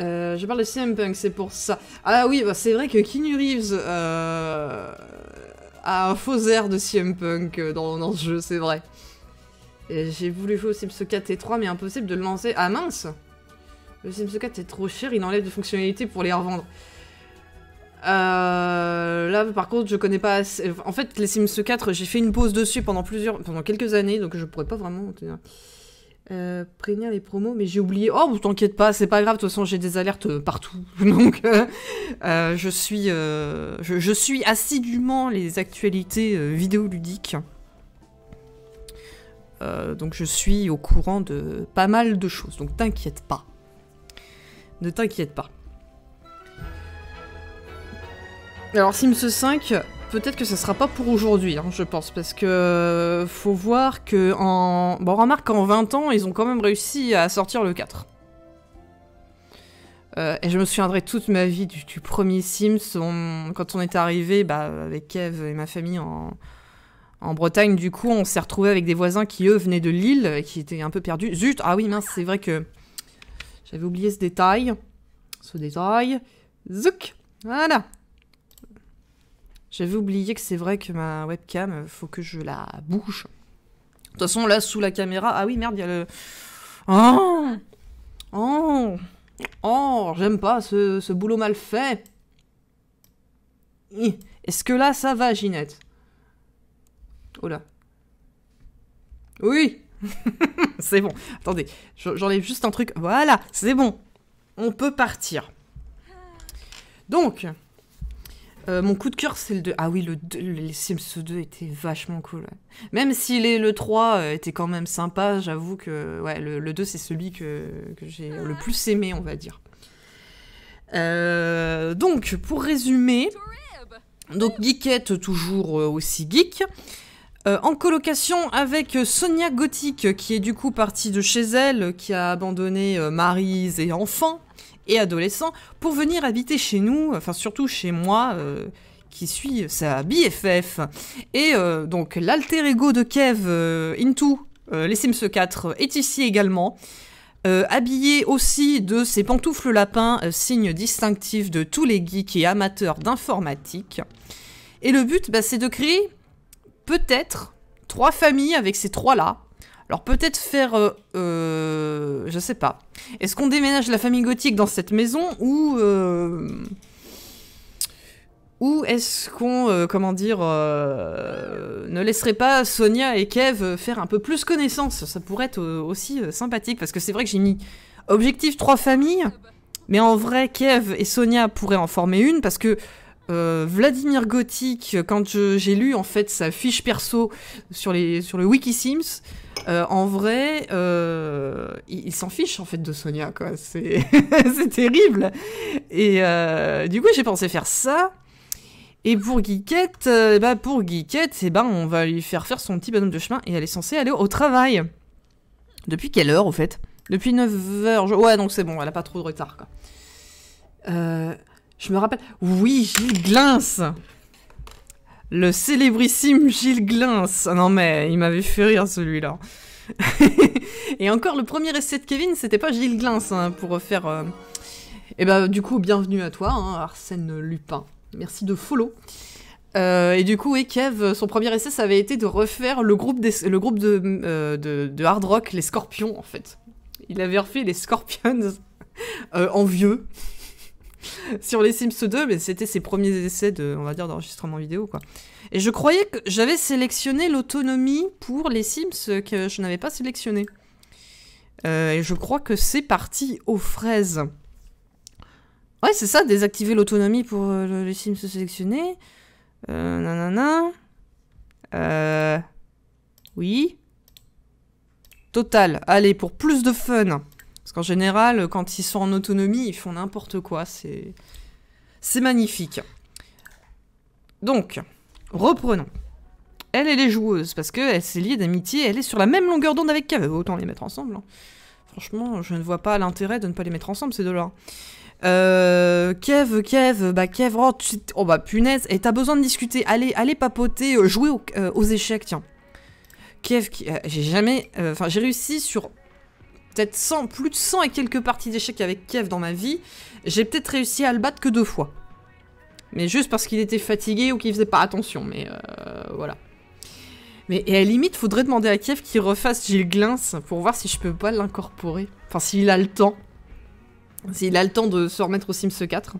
Euh, je parle de CM Punk, c'est pour ça. Ah oui, bah, c'est vrai que Keanu Reeves euh, a un faux air de CM Punk euh, dans, ce jeu, c'est vrai. J'ai voulu jouer au Sims 4 et 3, mais impossible de le lancer. Ah mince Le Sims 4 est trop cher, il enlève des fonctionnalités pour les revendre. là, par contre, je connais pas assez... En fait, les Sims 4, j'ai fait une pause dessus pendant plusieurs... pendant quelques années, donc je pourrais pas vraiment... Euh, prévenir les promos, mais j'ai oublié. Oh, t'inquiète pas, c'est pas grave. De toute façon, j'ai des alertes euh, partout, donc euh, je suis, je, je, suis assidûment les actualités vidéoludiques. donc je suis au courant de pas mal de choses. Donc t'inquiète pas. Ne t'inquiète pas. Alors Sims 5, peut-être que ce sera pas pour aujourd'hui, hein, je pense, parce que euh, faut voir que en. Bon, remarque qu'en 20 ans, ils ont quand même réussi à sortir le 4. Euh, et je me souviendrai toute ma vie du, premier Sims. quand on est arrivé bah, avec Kev et ma famille en, Bretagne, du coup, on s'est retrouvé avec des voisins qui, eux, venaient de Lille et qui étaient un peu perdus. Zut Ah oui, mince, c'est vrai que j'avais oublié ce détail. Ce détail. Zouk Voilà j'avais oublié que c'est vrai que ma webcam, il euh, faut que je la bouche. De toute façon, là, sous la caméra... Ah oui, merde, il y a le... Oh Oh Oh J'aime pas ce, ce boulot mal fait Est-ce que là, ça va, Ginette Oh là. Oui C'est bon. Attendez, j'enlève juste un truc. Voilà, c'est bon. On peut partir. Donc, euh, mon coup de cœur, c'est le 2. Ah oui, le 2, les Sims 2 était vachement cool. Même si les, le 3 euh, était quand même sympa, j'avoue que ouais, le, 2, c'est celui que, que j'ai le plus aimé, on va dire. Euh, donc, pour résumer, donc geekette toujours aussi geek. en colocation avec Sonia Gothic, qui est du coup partie de chez elle, qui a abandonné marise et enfants et adolescents pour venir habiter chez nous, enfin surtout chez moi. Euh, qui suis sa BFF. Et euh, donc l'alter ego de Kev euh, Into, les Sims 4, est ici également. habillé aussi de ses pantoufles lapins, signe distinctif de tous les geeks et amateurs d'informatique. Et le but, bah, c'est de créer peut-être trois familles avec ces trois-là, alors peut-être faire... Euh, euh, je sais pas. Est-ce qu'on déménage la famille gothique dans cette maison ou... Euh, ou est-ce qu'on, comment dire, ne laisserait pas Sonia et Kev faire un peu plus connaissance Ça pourrait être aussi sympathique, parce que c'est vrai que j'ai mis objectif trois familles, mais en vrai, Kev et Sonia pourraient en former une, parce que euh, Vladimir Gothic, quand j'ai lu en fait sa fiche perso sur, le Wikisims, Sims, euh, en vrai, euh, il, s'en fiche en fait de Sonia, quoi. C'est terrible. Et du coup, j'ai pensé faire ça. Et pour Geekette, bah, pour eh ben, on va lui faire faire son petit bonhomme de chemin et elle est censée aller au travail. Depuis quelle heure au fait Depuis 9h. Ouais, donc c'est bon, elle a pas trop de retard je me rappelle. Oui, Gilles Glince Le célébrissime Gilles Glince ah Non mais, il m'avait fait rire celui-là. et encore, le premier essai de Kevin, c'était pas Gilles Glince, hein, pour refaire... Et euh, eh bah ben, du coup, bienvenue à toi, hein, Arsène Lupin. Merci de follow. Euh, et du coup, et Kev, son premier essai, ça avait été de refaire le groupe, le groupe euh, de, de, hard rock, les Scorpions, en fait. Il avait refait les Scorpions en vieux. sur les Sims 2, mais c'était ses premiers essais de, on va dire, d'enregistrement vidéo, quoi. Et je croyais que j'avais sélectionné l'autonomie pour les Sims que je n'avais pas sélectionné. Euh, et je crois que c'est parti aux fraises. Ouais, c'est ça, désactiver l'autonomie pour euh, les Sims sélectionnés. Euh, nanana. Oui. Total. Allez, pour plus de fun. Parce qu'en général, quand ils sont en autonomie, ils font n'importe quoi. C'est, c'est magnifique. Donc, reprenons. Elle, elle les joueuses parce qu'elle s'est liée d'amitié. Elle est sur la même longueur d'onde avec Kev. Autant les mettre ensemble. Hein. Franchement, je ne vois pas l'intérêt de ne pas les mettre ensemble, ces deux-là. Kev, euh, Kev, bah Kev, oh, oh, bah punaise, et t'as besoin de discuter, allez, allez papoter, euh, jouer euh, aux échecs, tiens. Kev, j'ai jamais, enfin j'ai réussi sur peut-être 100, plus de 100 et quelques parties d'échecs avec Kiev dans ma vie, j'ai peut-être réussi à le battre que deux fois. Mais juste parce qu'il était fatigué ou qu'il faisait pas attention, mais euh, voilà. Mais et à la limite, faudrait demander à Kiev qu'il refasse Gilles Glins pour voir si je peux pas l'incorporer. Enfin, s'il a le temps. S'il a le temps de se remettre au Sims 4.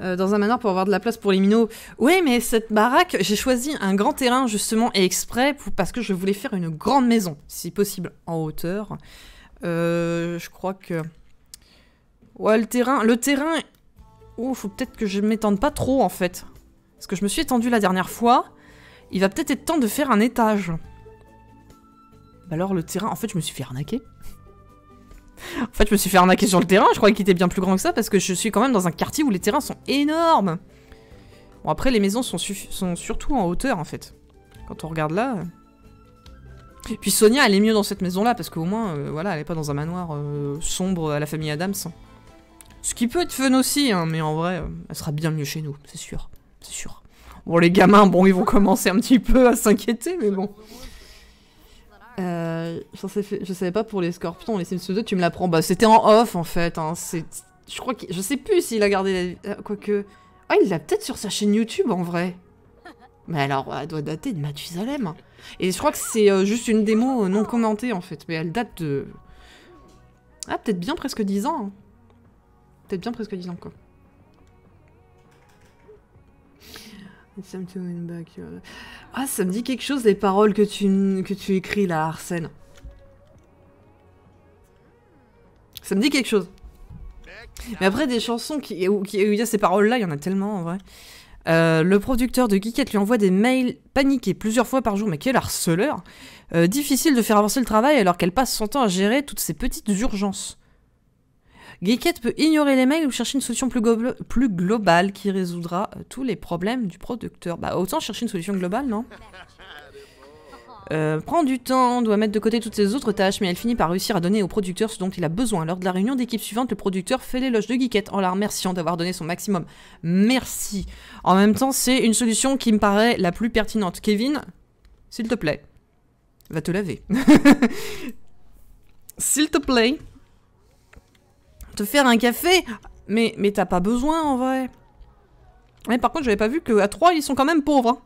Euh, dans un manoir pour avoir de la place pour les minots. Oui, mais cette baraque, j'ai choisi un grand terrain justement et exprès parce que je voulais faire une grande maison, si possible en hauteur. Euh, je crois que. Ouais, le terrain. Le terrain. Oh, faut peut-être que je m'étende pas trop en fait. Parce que je me suis étendue la dernière fois. Il va peut-être être temps de faire un étage. Bah alors le terrain. En fait, je me suis fait arnaquer. En fait, je me suis fait arnaquer sur le terrain. Je croyais qu'il était bien plus grand que ça parce que je suis quand même dans un quartier où les terrains sont énormes. Bon, après, les maisons sont, sont surtout en hauteur, en fait. Quand on regarde là... Euh. puis Sonia, elle est mieux dans cette maison-là, parce qu'au moins, euh, voilà, elle est pas dans un manoir euh, sombre à la famille Adams. Ce qui peut être fun aussi, hein, mais en vrai, elle sera bien mieux chez nous, c'est sûr. C'est sûr. Bon, les gamins, bon, ils vont commencer un petit peu à s'inquiéter, mais bon. Euh, je savais pas pour les scorpions, les Sims 2, tu me l'apprends. Bah, c'était en off en fait. Hein. Je crois que. Je sais plus s'il a gardé la. Euh, quoique. Ah, il l'a peut-être sur sa chaîne YouTube en vrai. Mais alors, elle doit dater de Mathusalem. Hein. Et je crois que c'est euh, juste une démo euh, non commentée en fait. Mais elle date de. Ah, peut-être bien presque 10 ans. Hein. Peut-être bien presque 10 ans quoi. Ah, ça me dit quelque chose les paroles que tu, que tu écris là, Arsène. Ça me dit quelque chose. Mais après, des chansons qui, où, il y a ces paroles-là, il y en a tellement en vrai. Euh, le producteur de Geekette lui envoie des mails paniqués plusieurs fois par jour, mais quelle harceleur euh, Difficile de faire avancer le travail alors qu'elle passe son temps à gérer toutes ces petites urgences. Geekette peut ignorer les mails ou chercher une solution plus, plus globale qui résoudra euh, tous les problèmes du producteur. Bah autant chercher une solution globale, non euh, prend du temps, doit mettre de côté toutes ses autres tâches, mais elle finit par réussir à donner au producteur ce dont il a besoin. Lors de la réunion d'équipe suivante, le producteur fait l'éloge de Geekette en la remerciant d'avoir donné son maximum. Merci. En même temps, c'est une solution qui me paraît la plus pertinente. Kevin, s'il te plaît, va te laver. s'il te plaît, te faire un café Mais, mais t'as pas besoin en vrai. Mais par contre, j'avais pas vu qu'à 3, ils sont quand même pauvres. Hein.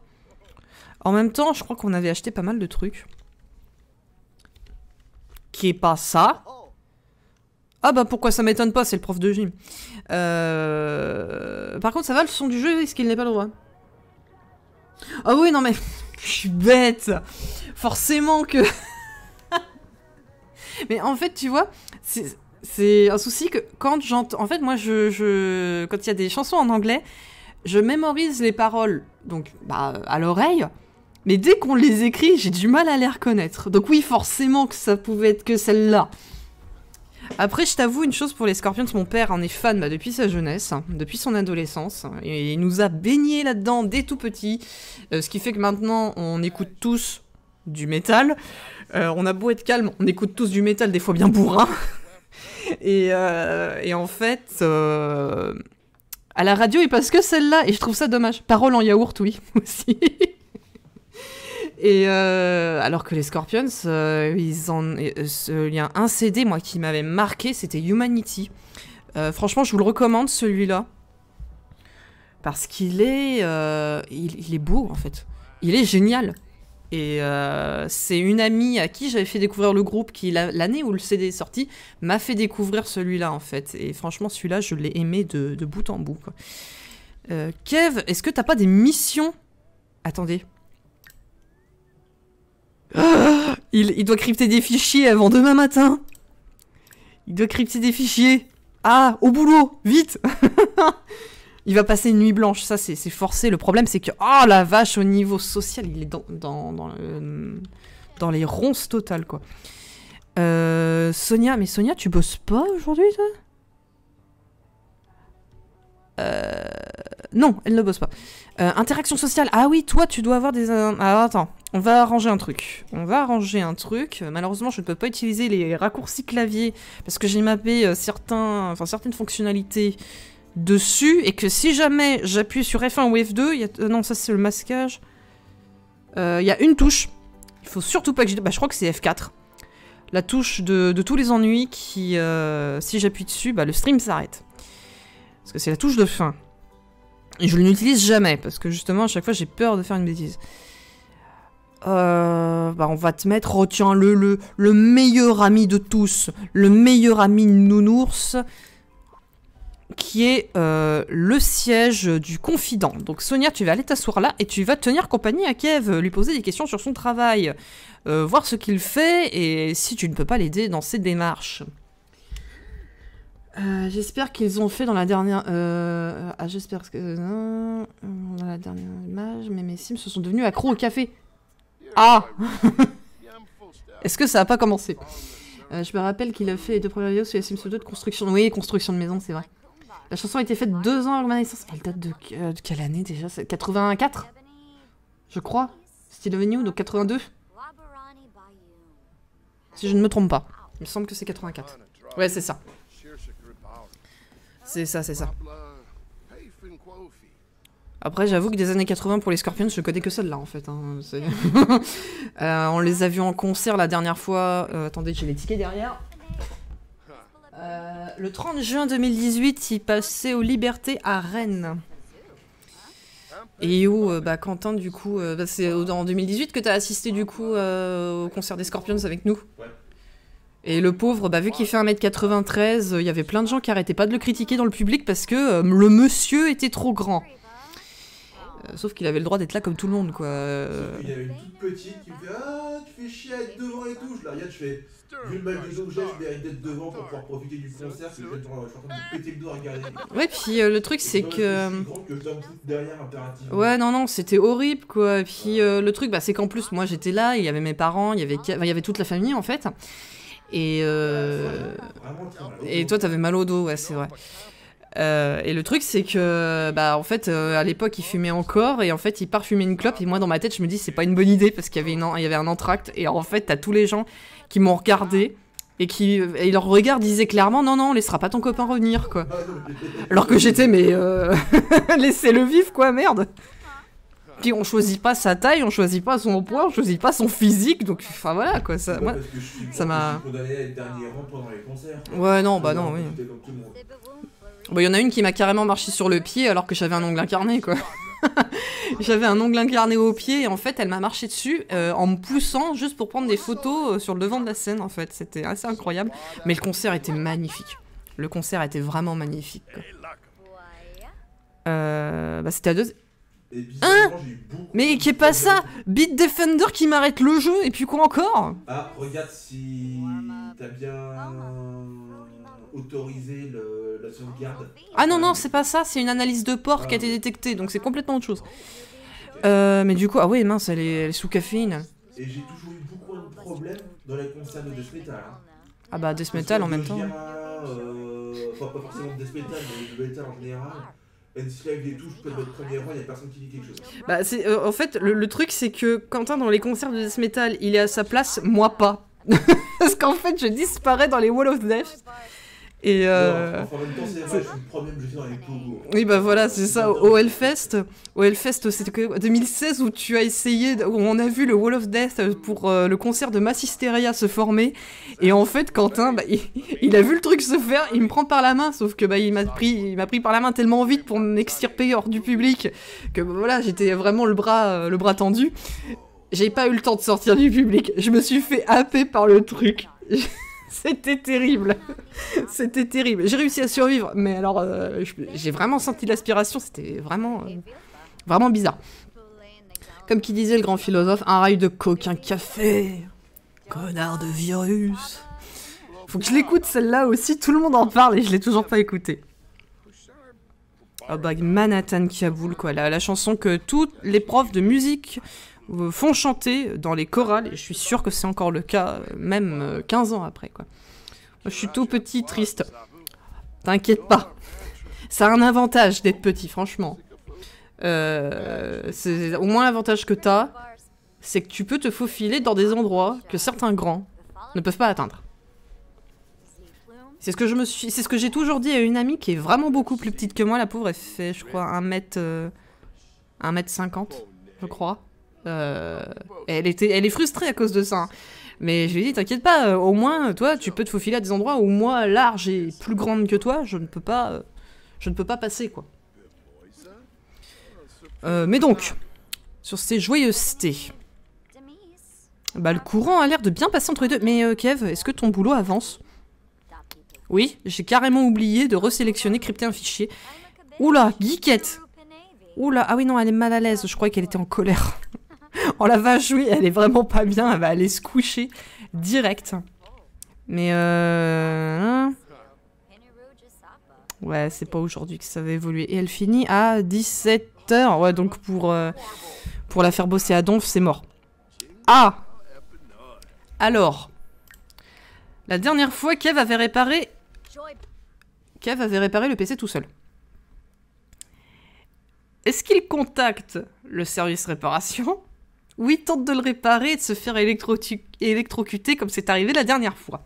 En même temps, je crois qu'on avait acheté pas mal de trucs. Qui est pas ça. Ah bah pourquoi ça m'étonne pas, c'est le prof de gym. Euh, par contre, ça va le son du jeu, est-ce qu'il n'est pas le droit Ah oui, non mais... je suis bête Forcément que... mais en fait, tu vois, c'est un souci que quand j'entends. En fait, moi, je, quand il y a des chansons en anglais, je mémorise les paroles, donc bah, à l'oreille. Mais dès qu'on les écrit, j'ai du mal à les reconnaître. Donc oui, forcément que ça pouvait être que celle-là. Après, je t'avoue une chose pour les Scorpions, mon père en est fan bah, depuis sa jeunesse, hein, depuis son adolescence, et il nous a baignés là-dedans dès tout petit, euh, ce qui fait que maintenant on écoute tous du métal. Euh, on a beau être calme, on écoute tous du métal, des fois bien bourrin. Euh, et, en fait, euh, à la radio, il passe que celle-là, et je trouve ça dommage. Parole en yaourt, oui, aussi. Et euh, alors que les Scorpions, il y a un CD moi qui m'avait marqué, c'était Humanity. franchement, je vous le recommande celui-là parce qu'il est, il, est beau en fait. Il est génial. Et euh, c'est une amie à qui j'avais fait découvrir le groupe qui, l'année où le CD est sorti, m'a fait découvrir celui-là en fait. Et franchement, celui-là, je l'ai aimé de, bout en bout. Euh, Kev, est-ce que t'as pas des missions Attendez. Ah, il, il doit crypter des fichiers avant demain matin. Il doit crypter des fichiers. Ah, au boulot, vite il va passer une nuit blanche. Ça, c'est forcé. Le problème, c'est que, oh la vache, au niveau social, il est dans, dans, dans, euh, les ronces totales, quoi. Euh, Sonia, mais Sonia, tu bosses pas aujourd'hui, toi euh, Non, elle ne bosse pas. interaction sociale. Ah oui, toi, tu dois avoir des... Ah, attends. On va arranger un truc. On va arranger un truc. Malheureusement, je ne peux pas utiliser les raccourcis clavier parce que j'ai mappé certains, enfin, certaines fonctionnalités dessus et que si jamais j'appuie sur F1 ou F2, euh, non ça c'est le masquage, euh, il y a une touche. Il faut surtout pas que je... Bah, je crois que c'est F4. La touche de, tous les ennuis qui, euh, si j'appuie dessus, bah, le stream s'arrête. Parce que c'est la touche de fin. Et je ne l'utilise jamais, parce que justement, à chaque fois, j'ai peur de faire une bêtise. bah on va te mettre, retiens-le, oh, le, le meilleur ami de tous, le meilleur ami de Nounours, qui est euh, le siège du confident. Donc Sonia, tu vas aller t'asseoir là et tu vas tenir compagnie à Kev, lui poser des questions sur son travail, euh, voir ce qu'il fait et si tu ne peux pas l'aider dans ses démarches. Euh, j'espère qu'ils ont fait dans la dernière. Ah, j'espère que. dans la dernière image, mais mes sims se sont devenus accros au café. Ah Est-ce que ça n'a pas commencé je me rappelle qu'il a fait les deux premières vidéos sur les Sims 2 de construction. Oui, construction de maison, c'est vrai. La chanson a été faite deux ans avant ma naissance. Elle date de, euh, quelle année déjà 84 Je crois. Still devenu donc 82 Si je ne me trompe pas. Il me semble que c'est 84. Ouais, c'est ça. C'est ça, c'est ça. Après, j'avoue que des années 80 pour les Scorpions, je connais que celle-là en fait. Hein. Euh, on les a vus en concert la dernière fois. Euh, attendez, j'ai les tickets derrière. Euh, le 30 juin 2018, il passait aux Libertés à Rennes. Et où, euh, bah, Quentin, du coup, euh, bah, c'est en 2018 que tu as assisté du coup au concert des Scorpions avec nous. Et le pauvre, bah, vu qu'il fait 1m93, il y avait plein de gens qui arrêtaient pas de le critiquer dans le public parce que le monsieur était trop grand sauf qu'il avait le droit d'être là comme tout le monde, quoi. y avait une toute petite qui me fait Ah, tu fais chier à être devant et tout. Je la regarde, je fais Vu le mal des que j'ai, je mérite d'être devant pour pouvoir profiter du concert, je suis en train de péter le dos à regarder. Ouais, puis euh, le truc, c'est que. Euh, ouais, non, non, c'était horrible, quoi. Et puis euh, le truc, bah, c'est qu'en plus, moi j'étais là, il y avait mes parents, il y avait, il y avait toute la famille, en fait. Et, euh... et toi, t'avais mal au dos, ouais, c'est vrai. Euh, et le truc, c'est que, bah, en fait, euh, à l'époque, il fumait encore, et en fait, il part fumer une clope, et moi, dans ma tête, je me dis, c'est pas une bonne idée, parce qu'il y avait, un entracte, et en fait, t'as tous les gens qui m'ont regardé, et qui, leur regard disait clairement, non, non, on laissera pas ton copain revenir, quoi. Alors que j'étais, mais, euh, laissez-le vivre, quoi, merde. Puis on choisit pas sa taille, on choisit pas son poids, on choisit pas son physique, donc enfin voilà quoi. Ça, moi, ça m'a. Ouais non bah non oui. Bah, il y en a une qui m'a carrément marché sur le pied alors que j'avais un ongle incarné, quoi. j'avais un ongle incarné au pied et en fait, elle m'a marché dessus euh, en me poussant juste pour prendre des photos euh, sur le devant de la scène, en fait. C'était assez incroyable. Mais le concert était magnifique. Le concert était vraiment magnifique. Euh, bah, c'était à deux... Hein Mais qui est pas ça Beat Defender qui m'arrête le jeu, et puis quoi encore Ah, regarde si t'as bien... Ah, autoriser le, la sauvegarde. Ah non, non, c'est pas ça, c'est une analyse de port qui a été ah. détectée, donc c'est complètement autre chose. Euh, mais du coup, ah oui, mince, elle est, sous caféine. Et j'ai toujours eu beaucoup de problèmes dans les concerts de Death Metal. Hein. Ah bah, Death Metal en même temps. Euh, enfin, pas forcément Death Metal, mais Death Metal en général. des touches peut-être votre premier roi, il a personne qui dit quelque chose. Bah, c'est, euh, en fait, le, le truc, c'est que Quentin, dans les concerts de Death Metal, il est à sa place, moi pas. Parce qu'en fait, je disparais dans les Wall of Death. Et euh... en même temps, c'est vrai, je suis le premier dans les Oui, bah voilà, c'est ça. Au Hellfest, au Hellfest, c'est 2016 où tu as essayé, où on a vu le Wall of Death pour euh, le concert de Massisteria se former. Et en fait, Quentin, bah, il, a vu le truc se faire, il me prend par la main, sauf que bah, il m'a pris, il m'a pris par la main tellement vite pour m'extirper hors du public que bah, voilà, j'étais vraiment le bras, euh, le bras tendu. J'ai pas eu le temps de sortir du public. Je me suis fait happer par le truc. C'était terrible. Ah. C'était terrible. J'ai réussi à survivre, mais alors euh, j'ai vraiment senti l'aspiration. C'était vraiment, euh, vraiment bizarre. Comme qui disait le grand philosophe, un rail de coquin un café. Connard de virus. Faut que je l'écoute celle-là aussi. Tout le monde en parle et je l'ai toujours pas écoutée. Oh bah Manhattan Kaboul quoi, la, la chanson que tous les profs de musique euh, font chanter dans les chorales, et je suis sûr que c'est encore le cas, euh, même 15 euh, ans après. Quoi. je suis tout petit, triste. T'inquiète pas. Ça a un avantage d'être petit, franchement. c'est au moins l'avantage que t'as, c'est que tu peux te faufiler dans des endroits que certains grands ne peuvent pas atteindre. C'est ce que je me suis, c'est ce que j'ai toujours dit à une amie qui est vraiment beaucoup plus petite que moi. La pauvre, elle fait, je crois, 1 mètre, 1 mètre 50, je crois. Euh, elle, était, elle est frustrée à cause de ça. Hein. Mais je lui ai dit, t'inquiète pas, euh, au moins, toi, tu peux te faufiler à des endroits où moi, large et plus grande que toi, je ne peux pas, euh, je ne peux pas passer, quoi. mais donc, sur ces joyeusetés, bah, le courant a l'air de bien passer entre les deux. Mais Kev, est-ce que ton boulot avance Oui, j'ai carrément oublié de resélectionner, crypter un fichier. Oula, geekette Oula, ah oui non, elle est mal à l'aise, je croyais qu'elle était en colère. On oh la va jouer, elle est vraiment pas bien, elle va aller se coucher direct. Mais euh... Ouais, c'est pas aujourd'hui que ça va évoluer. Et elle finit à 17h. Ouais, donc pour, euh, pour la faire bosser à Donf, c'est mort. Ah Alors, la dernière fois, Kev avait réparé... Kev avait réparé le PC tout seul. Est-ce qu'il contacte le service réparation oui, tente de le réparer et de se faire électrocuter comme c'est arrivé la dernière fois.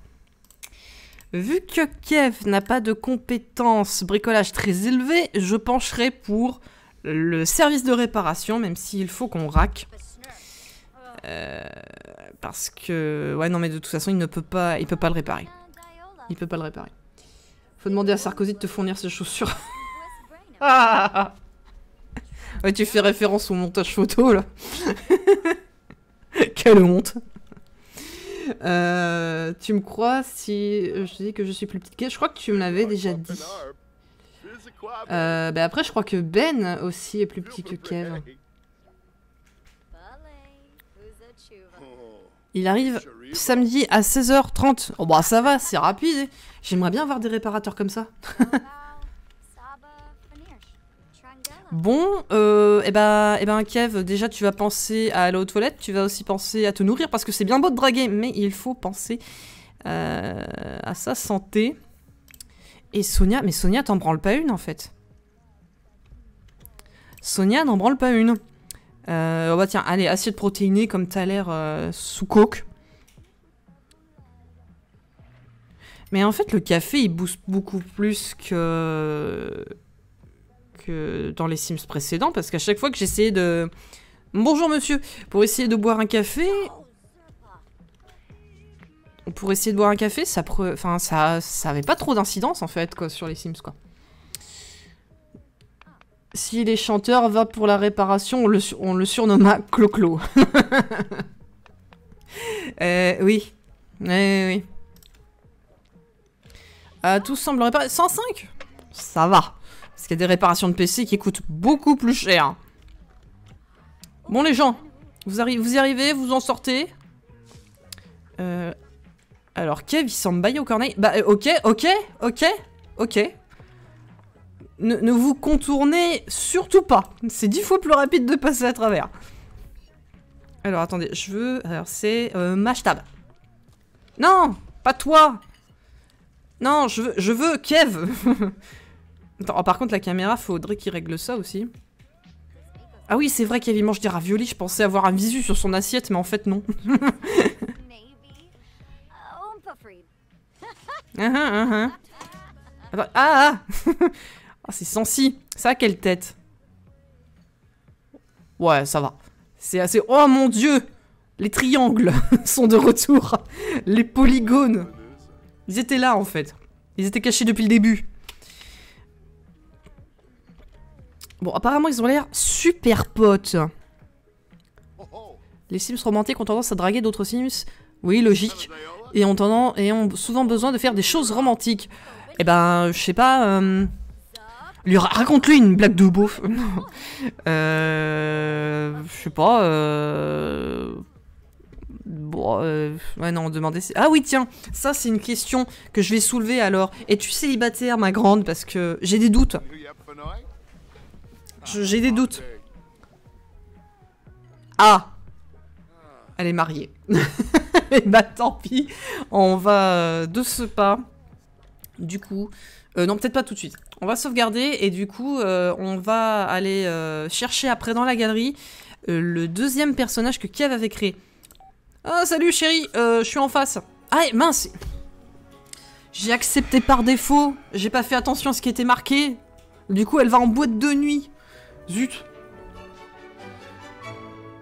Vu que Kev n'a pas de compétences bricolage très élevées, je pencherai pour le service de réparation, même s'il faut qu'on rack. Euh, parce que... Ouais, non, mais de toute façon, il ne peut pas, il peut pas le réparer. Il peut pas le réparer. Faut demander à Sarkozy de te fournir ses chaussures. ah, ah, ah. Ouais, tu fais référence au montage photo, là. Quelle honte. Euh, tu me crois si je dis que je suis plus petite que Je crois que tu me l'avais déjà dit. Euh, bah, après, je crois que Ben aussi est plus petit que Kev. Il arrive samedi à 16h30. Oh bah ça va, c'est rapide. Hein. J'aimerais bien avoir des réparateurs comme ça. Bon, euh, eh ben, eh ben, Kev, déjà tu vas penser à aller aux toilettes, tu vas aussi penser à te nourrir parce que c'est bien beau de draguer, mais il faut penser euh, à sa santé. Et Sonia, mais Sonia t'en branle pas une en fait. Sonia n'en branle pas une. Euh, oh bah tiens, allez, assiette protéinée comme t'as l'air sous coke. Mais en fait, le café, il booste beaucoup plus que dans les Sims précédents, parce qu'à chaque fois que j'essayais de... Bonjour monsieur, pour essayer de boire un café... Pour essayer de boire un café, ça, pre... enfin, ça, ça avait pas trop d'incidence en fait quoi, sur les Sims quoi. Si les chanteurs vont pour la réparation, on le, on surnomma Clo-Clo. Euh, oui. Oui, oui. Euh, tout semble pas... 105 Ça va. Parce qu'il y a des réparations de PC qui coûtent beaucoup plus cher. Bon les gens, vous, vous y arrivez, vous en sortez. Euh, alors Kev il semble baille au corneille. Bah euh, ok, ok, ok, ok. Ne, vous contournez surtout pas. C'est dix fois plus rapide de passer à travers. Alors attendez, je veux... Alors c'est... Euh, Mashtab. Non Pas toi Non, je veux, je veux Kev Oh, par contre, la caméra, faudrait qu'il règle ça aussi. Ah oui, c'est vrai qu'elle mange des raviolis, je pensais avoir un visu sur son assiette, mais en fait, non. Ah, ah, ah, ah. ah oh, C'est sensi Ça, quelle tête Ouais, ça va. C'est assez... Oh mon dieu Les triangles sont de retour Les polygones Ils étaient là, en fait. Ils étaient cachés depuis le début. Bon, apparemment, ils ont l'air super potes. Les Sims romantiques ont tendance à draguer d'autres Sims. Oui, logique. Et ont, tendance, et ont souvent besoin de faire des choses romantiques. Eh ben, je sais pas... Euh, lui raconte-lui une blague de beauf. euh, je sais pas. Euh, bon, euh, ouais non, demander. Ah oui, tiens, ça c'est une question que je vais soulever alors. Es-tu célibataire, ma grande, parce que j'ai des doutes. J'ai des doutes. Ah Elle est mariée. Et eh bah ben, tant pis, on va euh, de ce pas, du coup... Euh, non, peut-être pas tout de suite. On va sauvegarder et du coup, euh, on va aller chercher après dans la galerie le deuxième personnage que Kev avait créé. Ah, salut chérie, je suis en face. Ah, eh, mince J'ai accepté par défaut, j'ai pas fait attention à ce qui était marqué. Du coup, elle va en boîte de nuit. Zut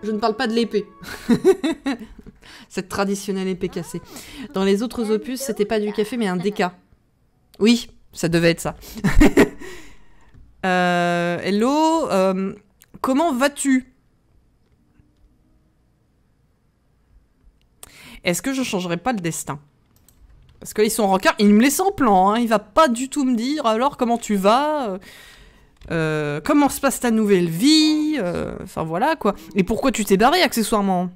Je ne parle pas de l'épée. Cette traditionnelle épée cassée. Dans les autres opus, c'était pas du café, mais un déca. Oui, ça devait être ça. Euh, hello, euh, comment vas-tu Est-ce que je changerai pas le destin Parce qu'ils sont en retard. il me laisse en plan, hein. il va pas du tout me dire alors comment tu vas euh, comment se passe ta nouvelle vie, euh, enfin voilà quoi. Et pourquoi tu t'es barré accessoirement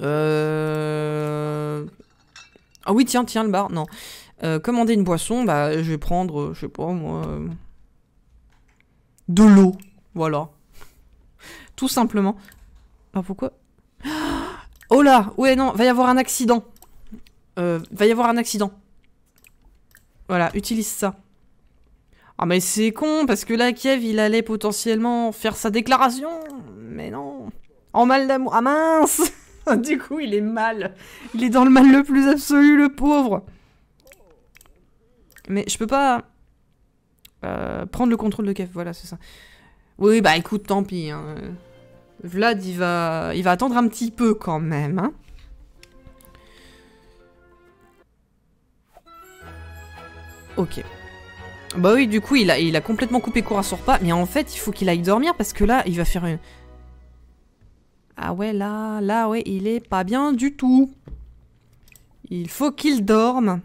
euh... Ah oui tiens tiens le bar, non. Euh, commander une boisson, bah je vais prendre, je sais pas moi, de l'eau, voilà. Tout simplement. Ah pourquoi Oh là, ouais non, va y avoir un accident. va y avoir un accident. Voilà, utilise ça. Ah mais c'est con, parce que là, Kiev, il allait potentiellement faire sa déclaration. Mais non. En mal d'amour. Ah mince Du coup, il est mal. Il est dans le mal le plus absolu, le pauvre. Mais je peux pas... Euh, prendre le contrôle de Kiev, voilà, c'est ça. Oui, bah écoute, tant pis. Hein. Vlad, il va, il va attendre un petit peu quand même. Hein. Ok. Bah oui, du coup, il a, il a complètement coupé court à son repas. Mais en fait, il faut qu'il aille dormir parce que là, il va faire une... Ah ouais, là, là, ouais, il est pas bien du tout. Il faut qu'il dorme.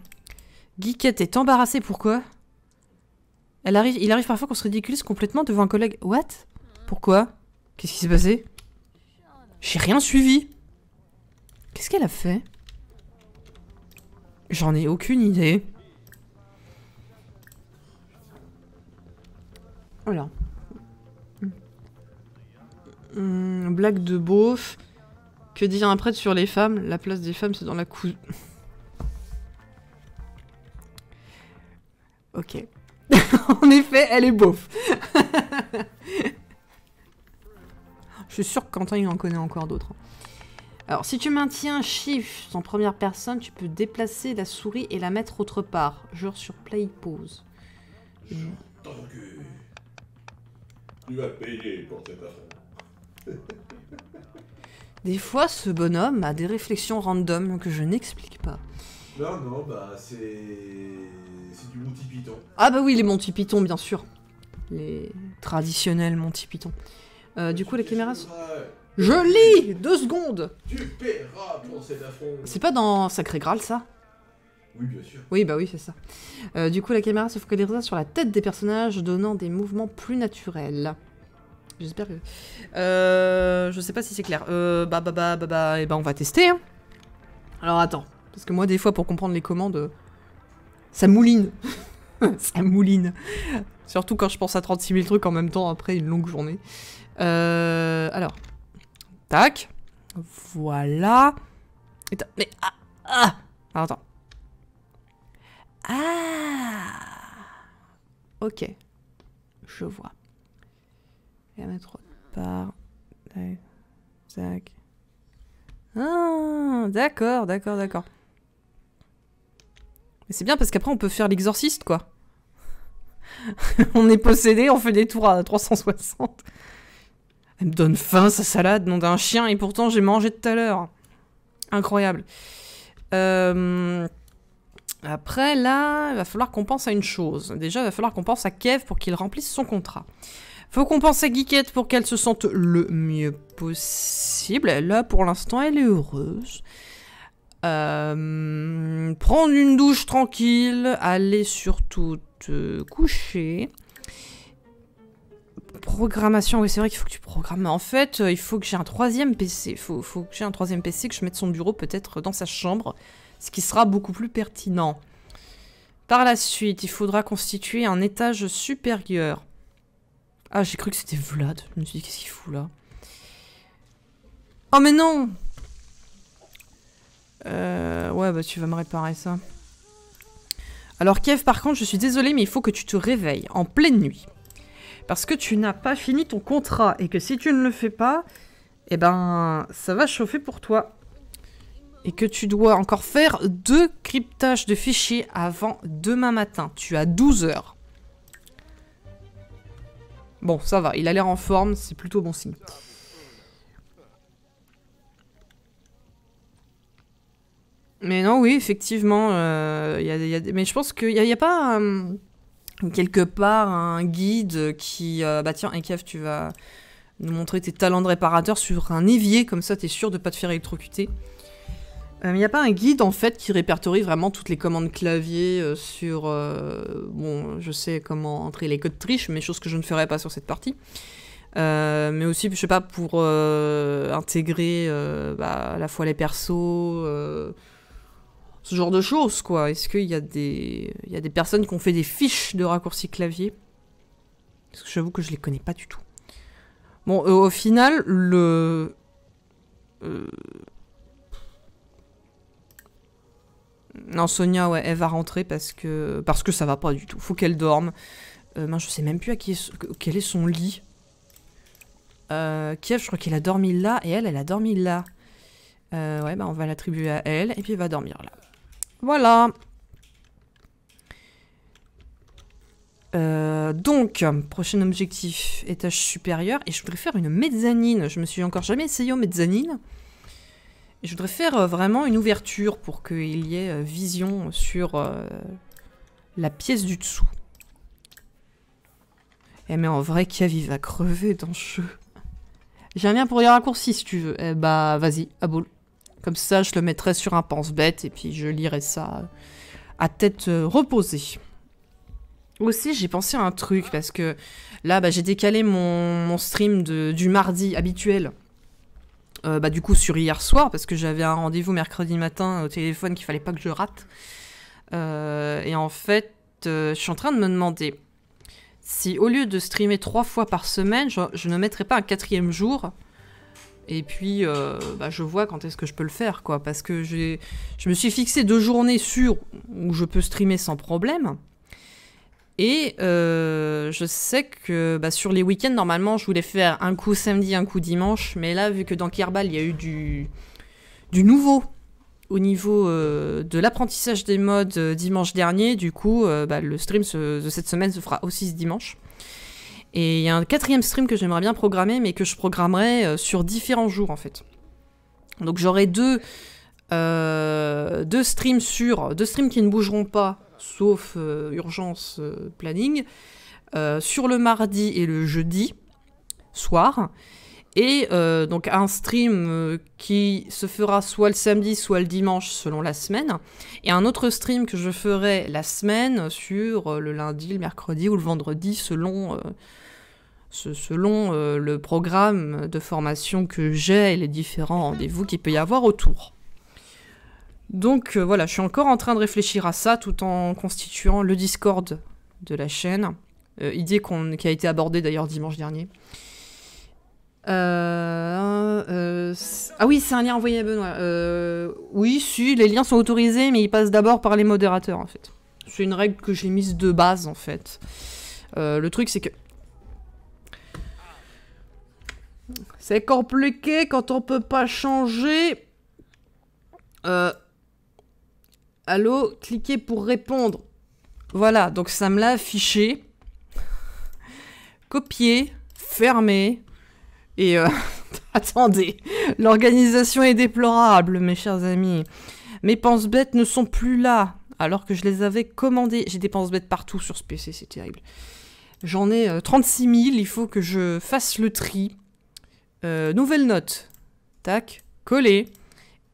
Geekette est embarrassée, pourquoi Elle arrive, Il arrive parfois qu'on se ridiculise complètement devant un collègue. What Pourquoi Qu'est-ce qui s'est passé J'ai rien suivi. Qu'est-ce qu'elle a fait J'en ai aucune idée. Voilà. Hum, blague de beauf. Que dit un prêtre sur les femmes La place des femmes, c'est dans la cou... ok. en effet, elle est beauf. Je suis sûr que Quentin, il en connaît encore d'autres. Hein. Alors, si tu maintiens Shift en première personne, tu peux déplacer la souris et la mettre autre part. Genre sur Play Pause. Tu vas payer pour cette affaire. Des fois, ce bonhomme a des réflexions random que je n'explique pas. Non, non, bah c'est. C'est du Monty Ah, bah oui, les Monty Python, bien sûr. Les traditionnels Monty Python. Euh, du coup, les caméras. Je lis Deux secondes Tu paieras pour cet affront C'est pas dans Sacré Graal, ça oui, bien sûr. Oui, bah oui, c'est ça. Euh, du coup, la caméra se focalisera sur la tête des personnages, donnant des mouvements plus naturels. J'espère que... Euh, je sais pas si c'est clair. Euh, bah, bah, bah, bah, bah, et eh bah, ben, on va tester. Hein. Alors, attends. Parce que moi, des fois, pour comprendre les commandes, ça mouline. ça mouline. Surtout quand je pense à 36 000 trucs en même temps après une longue journée. alors. Tac. Voilà. mais... Ah, ah. Alors, attends. Ah Ok. Je vois. Il y en a trop de part. Ah, d'accord, d'accord, d'accord. Mais c'est bien parce qu'après on peut faire l'exorciste quoi. on est possédé, on fait des tours à 360. Elle me donne faim sa salade, nom d'un chien, et pourtant j'ai mangé tout à l'heure. Incroyable. Euh... Après, là, il va falloir qu'on pense à une chose. Déjà, il va falloir qu'on pense à Kev pour qu'il remplisse son contrat. Faut qu'on pense à Geekette pour qu'elle se sente le mieux possible. Là, pour l'instant, elle est heureuse. Euh, prendre une douche tranquille, aller surtout te coucher. Programmation, oui c'est vrai qu'il faut que tu programmes. En fait, euh, il faut que j'ai un troisième PC. Il faut que j'ai un troisième PC, que je mette son bureau peut-être dans sa chambre ce qui sera beaucoup plus pertinent. Par la suite, il faudra constituer un étage supérieur. Ah, j'ai cru que c'était Vlad. Je me suis dit, qu'est-ce qu'il fout là Oh, mais non euh, Ouais, bah tu vas me réparer ça. Alors, Kev, par contre, je suis désolée, mais il faut que tu te réveilles en pleine nuit. Parce que tu n'as pas fini ton contrat et que si tu ne le fais pas, eh ben, ça va chauffer pour toi et que tu dois encore faire deux cryptages de fichiers avant demain matin. Tu as 12 heures. Bon, ça va, il a l'air en forme, c'est plutôt bon signe. Mais non, oui, effectivement, euh, mais je pense qu'il n'y a, pas euh, quelque part un guide qui... Euh, bah tiens, Ekev, tu vas nous montrer tes talents de réparateur sur un évier, comme ça tu es sûr de pas te faire électrocuter. Euh, il n'y a pas un guide en fait qui répertorie vraiment toutes les commandes clavier euh, sur... Euh, bon, je sais comment entrer les codes triche, mais chose que je ne ferai pas sur cette partie. mais aussi, je sais pas, pour intégrer bah, à la fois les persos, ce genre de choses, quoi. Est-ce qu'il y, a des... y a des personnes qui ont fait des fiches de raccourcis clavier Parce que j'avoue que je les connais pas du tout. Bon, au final, le... non, Sonia, ouais, elle va rentrer parce que, parce que ça va pas du tout. Faut qu'elle dorme. Euh, je sais même plus à qui est, quel est son lit. Euh, Kiev, je crois qu'elle a dormi là et elle, elle a dormi là. Euh, ouais, bah on va l'attribuer à elle et puis elle va dormir là. Voilà. Euh, donc, prochain objectif, étage supérieur. Et je voudrais faire une mezzanine. Je me suis encore jamais essayé aux mezzanine je voudrais faire euh, vraiment une ouverture pour qu'il y ait euh, vision sur euh, la pièce du dessous. Eh mais en vrai, Kavi va crever dans ce jeu. J'ai un lien pour les raccourcis si tu veux. Eh bah vas-y, à boule. Comme ça, je le mettrai sur un pense-bête et puis je lirai ça à tête reposée. Aussi, j'ai pensé à un truc parce que là, bah, j'ai décalé mon, stream du mardi habituel euh, bah, du coup sur hier soir, parce que j'avais un rendez-vous mercredi matin au téléphone qu'il fallait pas que je rate. Euh, et en fait, euh, je suis en train de me demander si au lieu de streamer trois fois par semaine, je, ne mettrais pas un quatrième jour. Et puis, bah, je vois quand est-ce que je peux le faire, quoi. Parce que je me suis fixé deux journées sûres où je peux streamer sans problème. Et euh, je sais que bah, sur les week-ends, normalement, je voulais faire un coup samedi, un coup dimanche. Mais là, vu que dans Kerbal, il y a eu du, nouveau au niveau euh, de l'apprentissage des modes euh, dimanche dernier, du coup, bah, le stream de cette semaine se fera aussi ce dimanche. Et il y a un quatrième stream que j'aimerais bien programmer, mais que je programmerai sur différents jours, en fait. Donc j'aurai deux, deux streams sur deux streams qui ne bougeront pas sauf euh, urgence euh, planning, euh, sur le mardi et le jeudi soir. Et donc un stream qui se fera soit le samedi, soit le dimanche selon la semaine. Et un autre stream que je ferai la semaine sur le lundi, le mercredi ou le vendredi selon selon le programme de formation que j'ai et les différents rendez-vous qu'il peut y avoir autour. Donc euh, voilà, je suis encore en train de réfléchir à ça tout en constituant le Discord de la chaîne, euh, idée qui a été abordée d'ailleurs dimanche dernier. Euh, ah oui, c'est un lien envoyé à Benoît. oui, si, les liens sont autorisés, mais ils passent d'abord par les modérateurs en fait. C'est une règle que j'ai mise de base en fait. le truc c'est que c'est compliqué quand on peut pas changer. Euh, Allô, cliquez pour répondre. Voilà, donc ça me l'a affiché. Copier, fermer. Et euh, attendez, l'organisation est déplorable, mes chers amis. Mes penses bêtes ne sont plus là, alors que je les avais commandées. J'ai des penses bêtes partout sur ce PC, c'est terrible. J'en ai 36 euh, 000, il faut que je fasse le tri. Euh, nouvelle note. Tac, coller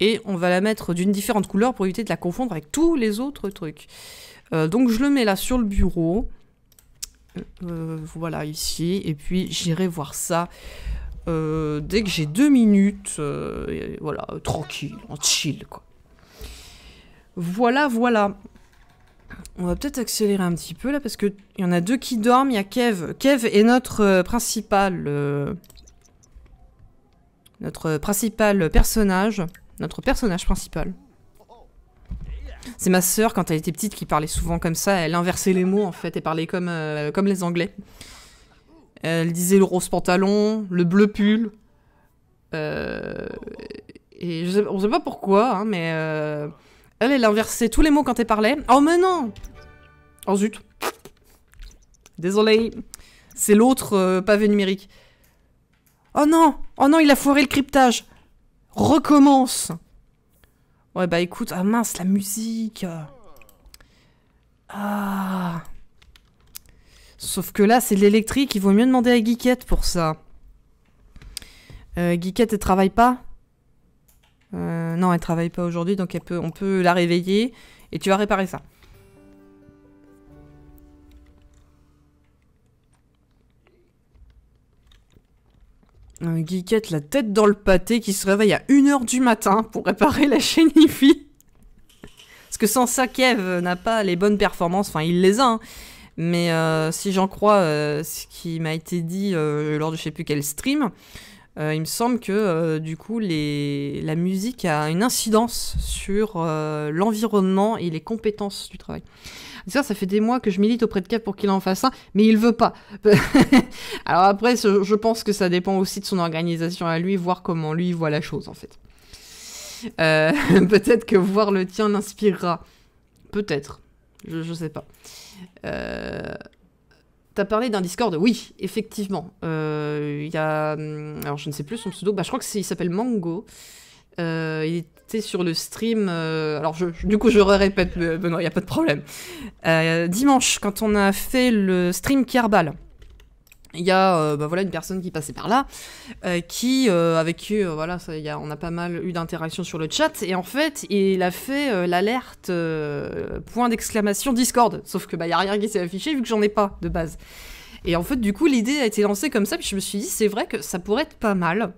et on va la mettre d'une différente couleur pour éviter de la confondre avec tous les autres trucs. Euh, donc je le mets là sur le bureau. Euh, voilà, ici. Et puis j'irai voir ça euh, dès que j'ai deux minutes. voilà, tranquille, en chill, quoi. Voilà, voilà. On va peut-être accélérer un petit peu là parce qu'il y en a deux qui dorment. Il y a Kev. Kev est notre principal. notre principal personnage notre personnage principal. C'est ma sœur, quand elle était petite, qui parlait souvent comme ça. Elle inversait les mots, en fait, et parlait comme, euh, comme les Anglais. Elle disait le rose pantalon, le bleu pull. Euh, et je sais, sait pas pourquoi, hein, mais... Euh, elle, elle inversait tous les mots quand elle parlait. Oh, mais non Oh, zut. Désolé. C'est l'autre euh, pavé numérique. Oh non Oh non, il a foiré le cryptage recommence. Ouais, bah écoute, ah mince, la musique. Ah. Sauf que là, c'est de l'électrique, il vaut mieux demander à Geekette pour ça. Euh, elle travaille pas euh, Non, elle travaille pas aujourd'hui, donc elle peut, on peut la réveiller. Et tu vas réparer ça. Un geekette, la tête dans le pâté, qui se réveille à 1h du matin pour réparer la chaîne IFI. Parce que sans ça, Kev n'a pas les bonnes performances. Enfin, il les a, hein. Mais euh, si j'en crois euh, ce qui m'a été dit euh, lors de je sais plus quel stream, euh, il me semble que euh, du coup les, la musique a une incidence sur euh, l'environnement et les compétences du travail. Ça, ça fait des mois que je milite auprès de Cap pour qu'il en fasse un, mais il veut pas. Alors après, je pense que ça dépend aussi de son organisation à lui, voir comment lui voit la chose en fait. peut-être que voir le tien l'inspirera. Peut-être. Je, ne sais pas. Euh, T'as parlé d'un Discord, oui, effectivement. Il euh, y a... Hum, alors je ne sais plus son pseudo, bah, je crois qu'il s'appelle Mango. Euh, il était sur le stream, euh, alors je, du coup je répète, Benoît, il n'y a pas de problème. dimanche, quand on a fait le stream Kerbal, il y a euh, bah, voilà une personne qui passait par là euh, qui euh, avec qui voilà ça, y a, on a pas mal eu d'interactions sur le chat et en fait il a fait l'alerte point d'exclamation Discord sauf que bah y a rien qui s'est affiché vu que j'en ai pas de base et en fait du coup l'idée a été lancée comme ça puis je me suis dit c'est vrai que ça pourrait être pas mal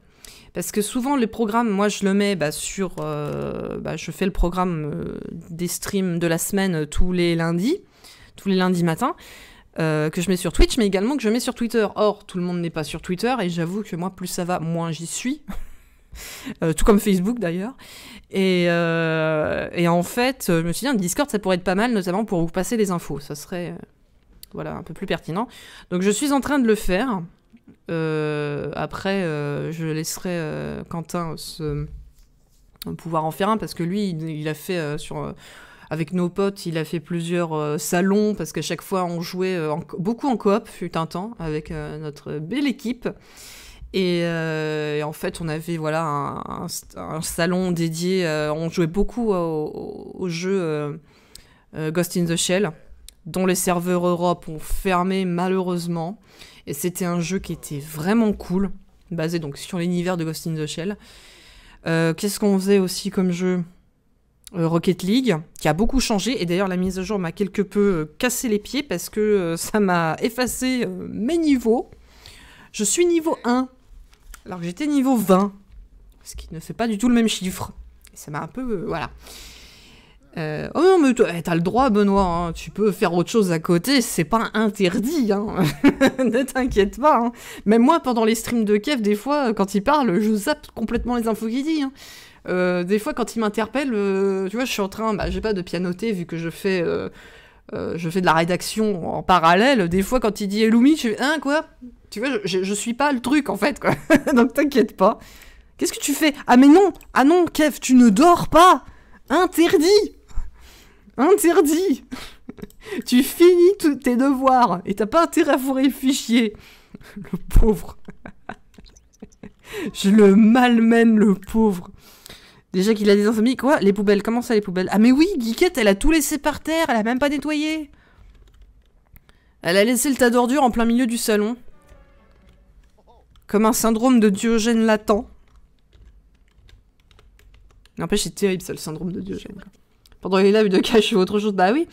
parce que souvent les programmes moi je le mets bah, sur bah, je fais le programme des streams de la semaine tous les lundis tous les lundis matins euh, que je mets sur Twitch, mais également que je mets sur Twitter. Or, tout le monde n'est pas sur Twitter, et j'avoue que moi, plus ça va, moins j'y suis. Euh, tout comme Facebook d'ailleurs. Et, euh, en fait, je me suis dit, un Discord, ça pourrait être pas mal, notamment pour vous passer les infos. Ça serait voilà, un peu plus pertinent. Donc je suis en train de le faire. après, je laisserai Quentin se pouvoir en faire un parce que lui il, a fait sur avec nos potes, il a fait plusieurs euh, salons parce qu'à chaque fois on jouait euh, beaucoup en coop, fut un temps, avec euh, notre belle équipe. Et, en fait, on avait voilà un, salon dédié. on jouait beaucoup au, jeu Ghost in the Shell, dont les serveurs Europe ont fermé malheureusement. Et c'était un jeu qui était vraiment cool, basé donc sur l'univers de Ghost in the Shell. Qu'est-ce qu'on faisait aussi comme jeu euh, Rocket League, qui a beaucoup changé. Et d'ailleurs, la mise à jour m'a quelque peu euh, cassé les pieds parce que euh, ça m'a effacé mes niveaux. Je suis niveau 1, alors que j'étais niveau 20, ce qui ne fait pas du tout le même chiffre. ça m'a un peu... voilà. oh non, mais eh, t'as le droit, Benoît, hein. tu peux faire autre chose à côté, c'est pas interdit, hein. ne t'inquiète pas. Hein. Même moi, pendant les streams de Kev, des fois, quand il parle, je zappe complètement les infos qu'il dit. Hein. Euh, des fois, quand il m'interpelle, euh, tu vois, je suis en train, bah, j'ai pas de pianoter vu que je fais, euh, je fais de la rédaction en parallèle. Des fois, quand il dit Elumi, je fais hein quoi Tu vois, je, je, suis pas le truc en fait, quoi. Donc t'inquiète pas. Qu'est-ce que tu fais Ah mais non, ah non, Kev, tu ne dors pas. Interdit, interdit. tu finis tous tes devoirs et t'as pas intérêt à fourrer le fichier. Le pauvre. je le malmène, le pauvre. Déjà qu'il a des infamies. quoi Les poubelles, comment ça les poubelles Ah mais oui, Guiquette, elle a tout laissé par terre, elle a même pas nettoyé. Elle a laissé le tas d'ordures en plein milieu du salon. Comme un syndrome de Diogène latent. N'empêche, c'est terrible ça, le syndrome de Diogène. Pendant les laves de cache ou autre chose, bah oui.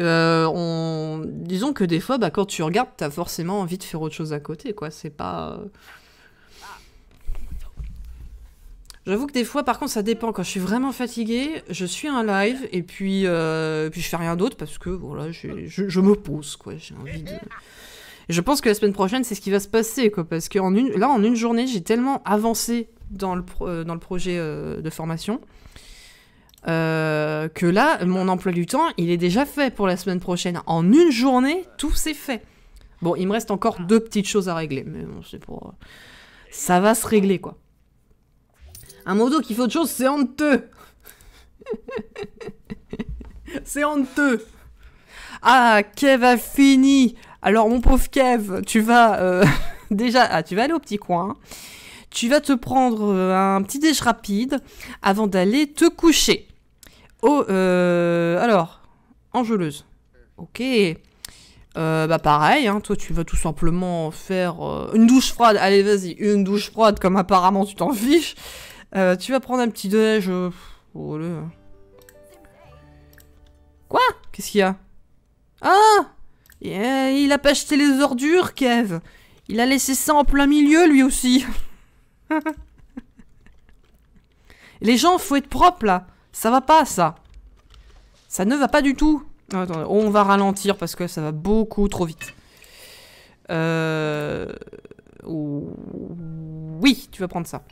Euh, disons que des fois, bah, quand tu regardes, t'as forcément envie de faire autre chose à côté, quoi. C'est pas... Euh, J'avoue que des fois, par contre, ça dépend. Quand je suis vraiment fatiguée, je suis un live et puis, je euh, puis je fais rien d'autre parce que voilà, je, me pose, quoi. J'ai envie je pense que la semaine prochaine, c'est ce qui va se passer, quoi. Parce que là, en une journée, j'ai tellement avancé dans le, euh, dans le projet euh, de formation que là, mon emploi du temps, il est déjà fait pour la semaine prochaine. En une journée, tout s'est fait. Bon, il me reste encore ah. deux petites choses à régler, mais bon, c'est pour. Ça va se régler, quoi. Un moto qui fait autre chose, c'est honteux. c'est honteux. Ah, Kev a fini. Alors mon pauvre Kev, tu vas euh, déjà, ah, tu vas aller au petit coin. Tu vas te prendre euh, un petit déj rapide avant d'aller te coucher. Oh, euh, alors, enjeuleuse. Ok. bah pareil, hein, toi tu vas tout simplement faire une douche froide. Allez, vas-y, une douche froide, comme apparemment tu t'en fiches. Euh, tu vas prendre un petit déj. Euh, oh Quoi Qu'est-ce qu'il y a Ah euh, Il a pas acheté les ordures, Kev. Il a laissé ça en plein milieu, lui aussi. les gens, faut être propre là. Ça va pas, ça. Ça ne va pas du tout. Ah, on va ralentir parce que ça va beaucoup trop vite. Euh... Oui, tu vas prendre ça.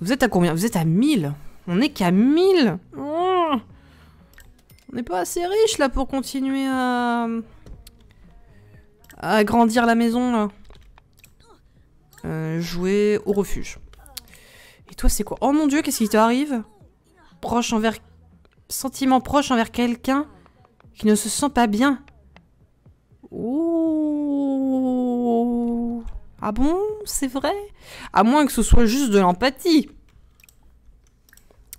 Vous êtes à combien Vous êtes à 1000 On n'est qu'à 1000 On n'est pas assez riche là pour continuer à... à agrandir la maison là. Euh, jouer au refuge. Et toi c'est quoi Oh mon dieu, qu'est-ce qui t'arrive Proche envers... Sentiment proche envers quelqu'un qui ne se sent pas bien. Ouh ah bon C'est vrai À moins que ce soit juste de l'empathie.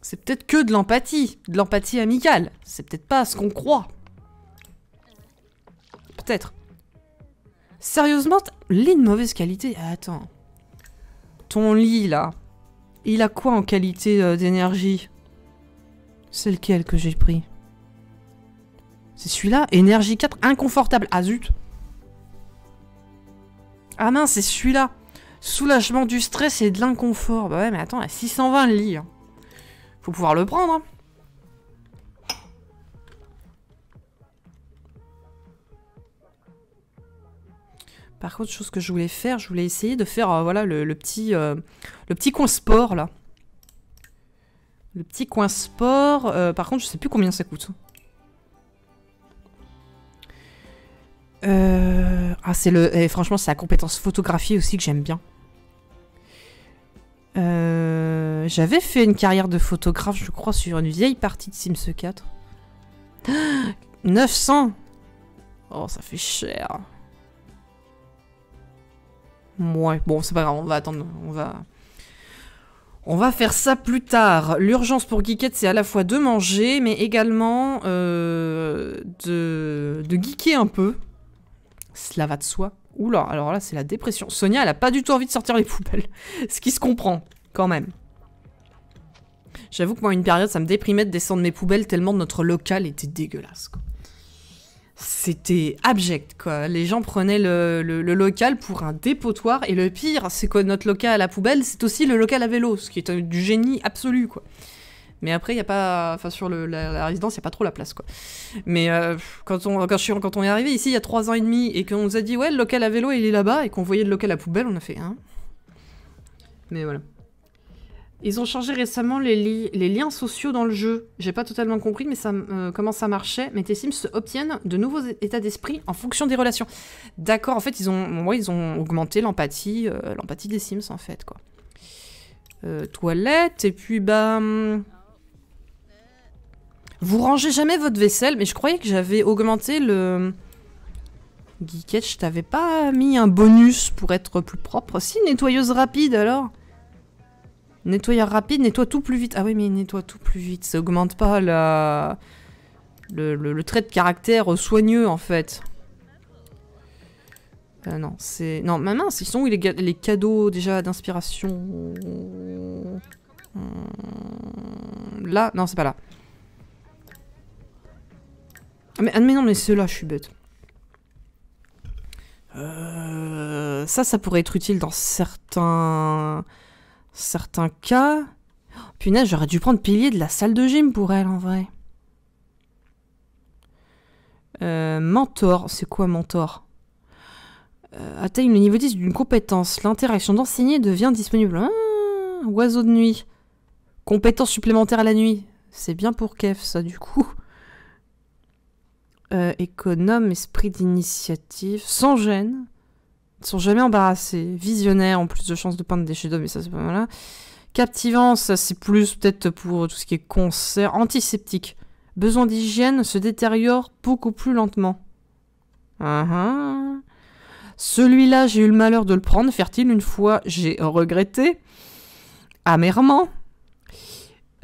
C'est peut-être que de l'empathie, de l'empathie amicale. C'est peut-être pas ce qu'on croit. Peut-être. Sérieusement, lit de mauvaise qualité ah, Attends. Ton lit, là, il a quoi en qualité euh, d'énergie C'est lequel que j'ai pris C'est celui-là Énergie 4, inconfortable. Ah zut ah mince, c'est celui-là Soulagement du stress et de l'inconfort. Bah ouais, mais attends, à 620 le lit. Hein. Faut pouvoir le prendre. Hein. Par contre, chose que je voulais faire, je voulais essayer de faire euh, voilà le, petit euh, le petit coin sport là. Le petit coin sport. Euh, par contre, je sais plus combien ça coûte. Euh, ah, c'est le. Eh, franchement, c'est la compétence photographie aussi que j'aime bien. Euh, j'avais fait une carrière de photographe, je crois, sur une vieille partie de Sims 4. 900 Oh, ça fait cher. Ouais, bon, c'est pas grave, on va attendre, on va... On va faire ça plus tard. L'urgence pour Geekette, c'est à la fois de manger, mais également euh, de... de geeker un peu. Cela va de soi. Oula, alors là, c'est la dépression. Sonia, elle a pas du tout envie de sortir les poubelles. Ce qui se comprend, quand même. J'avoue que moi, une période, ça me déprimait de descendre mes poubelles tellement notre local était dégueulasse. C'était abject, quoi. Les gens prenaient le, local pour un dépotoir. Et le pire, c'est que notre local à la poubelle, c'est aussi le local à vélo, ce qui est du génie absolu, quoi. Mais après, il y a pas, enfin sur le, la, résidence, il n'y a pas trop la place quoi. Mais euh, quand on, quand, je, quand on est arrivé ici il y a trois ans et demi et qu'on nous a dit ouais le local à vélo il est là-bas et qu'on voyait le local à poubelle, on a fait hein. Mais voilà. Ils ont changé récemment les, les liens sociaux dans le jeu. J'ai pas totalement compris mais ça, euh, comment ça marchait. Mais tes Sims obtiennent de nouveaux états d'esprit en fonction des relations. D'accord, en fait, ils ont, ouais, ils ont augmenté l'empathie euh, l'empathie des Sims, en fait, quoi. toilette, et puis, bah... Hum, vous rangez jamais votre vaisselle, mais je croyais que j'avais augmenté le... Geeketch, je t'avais pas mis un bonus pour être plus propre. Si, nettoyeuse rapide alors Nettoyeur rapide, nettoie tout plus vite. Ah oui, mais nettoie tout plus vite. Ça augmente pas le, trait de caractère soigneux en fait. Euh, non, c'est... Non, ma main, ils sont où les, les cadeaux déjà d'inspiration hum, Là Non, c'est pas là. Ah, ah, mais, non, mais ceux-là, je suis bête. Euh, ça, ça pourrait être utile dans certains... Certains cas... Puis oh, punaise, j'aurais dû prendre pilier de la salle de gym pour elle, en vrai. Euh, mentor, c'est quoi mentor euh, Atteigne le niveau 10 d'une compétence. L'interaction d'enseigner devient disponible. Ah, oiseau de nuit. Compétence supplémentaire à la nuit. C'est bien pour Kef, ça, du coup économe, euh, esprit d'initiative, sans gêne. sans sont jamais embarrassés, Visionnaire, en plus de chance de peindre des chefs-d'œuvre, mais ça c'est pas mal. Là. Hein. Captivant, ça c'est plus peut-être pour tout ce qui est concert. Antiseptique. Besoin d'hygiène se détériore beaucoup plus lentement. Uh Celui-là, j'ai eu le malheur de le prendre, fertile une fois, j'ai regretté. Amèrement.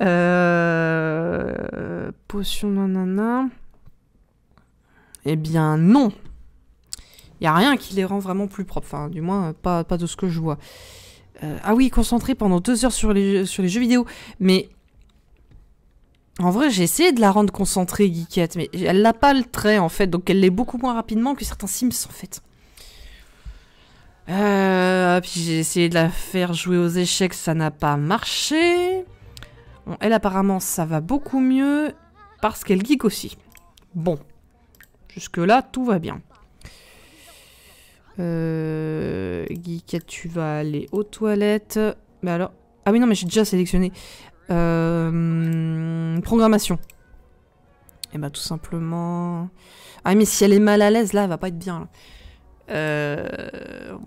Euh, potion nanana. Eh bien non Il n'y a rien qui les rend vraiment plus propres, enfin du moins pas, de ce que je vois. Euh, ah oui, concentré pendant deux heures sur les, sur les jeux vidéo, mais... En vrai, j'ai essayé de la rendre concentrée, Geekette, mais elle n'a pas le trait en fait, donc elle l'est beaucoup moins rapidement que certains Sims en fait. Euh, puis j'ai essayé de la faire jouer aux échecs, ça n'a pas marché. Bon, elle apparemment ça va beaucoup mieux parce qu'elle geek aussi. Bon. Jusque-là, tout va bien. Euh, tu vas aller aux toilettes. Mais alors... Ah oui, non, mais j'ai déjà sélectionné. Euh, programmation. Et eh bah ben, tout simplement... Ah mais si elle est mal à l'aise, là, elle va pas être bien. Euh,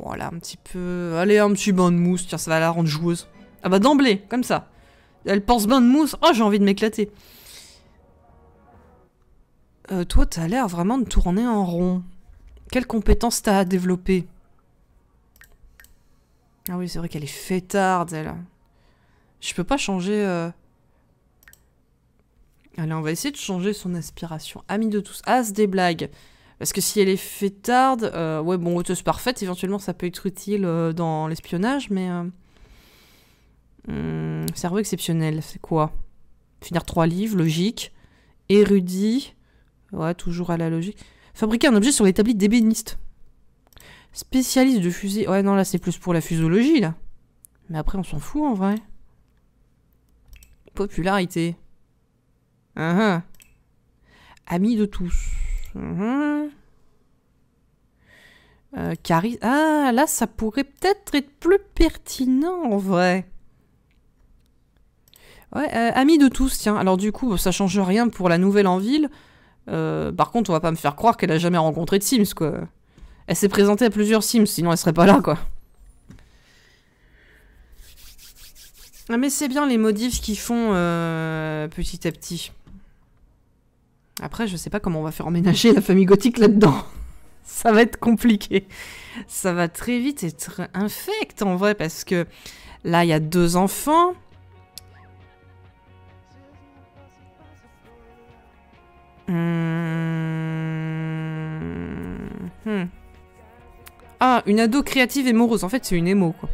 voilà, un petit peu... Allez, un petit bain de mousse. Tiens, ça va la rendre joueuse. Ah bah d'emblée, comme ça. Elle pense bain de mousse. Oh, j'ai envie de m'éclater. Euh, toi, t'as l'air vraiment de tourner en rond. Quelles compétences t'as à développer Ah oui, c'est vrai qu'elle est fêtarde, elle. Je peux pas changer... Euh, Allez, on va essayer de changer son aspiration. Ami de tous, as des blagues. Parce que si elle est fêtarde, euh, ouais, bon, hauteuse parfaite, éventuellement ça peut être utile dans l'espionnage, mais. Hmm, cerveau exceptionnel, c'est quoi Finir trois livres, logique. Érudit. Ouais, toujours à la logique. Fabriquer un objet sur l'établi d'ébéniste. Spécialiste de fusée. Ouais, non, là, c'est plus pour la fusologie, là. Mais après, on s'en fout, en vrai. Popularité. Uh -huh. Ami de tous. Uh Ah, là, ça pourrait peut-être être plus pertinent, en vrai. Ouais, euh, amis ami de tous, tiens. Alors du coup, ça change rien pour la nouvelle en ville. Euh, par contre, on va pas me faire croire qu'elle a jamais rencontré de Sims, quoi. Elle s'est présentée à plusieurs Sims, sinon elle serait pas là, quoi. Ah, mais c'est bien les modifs qu'ils font euh, petit à petit. Après, je sais pas comment on va faire emménager la famille gothique là-dedans. Ça va être compliqué. Ça va très vite être infect en vrai parce que là, il y a deux enfants. Hmm. Hmm. Ah, une ado créative et morose. En fait, c'est une émo, quoi.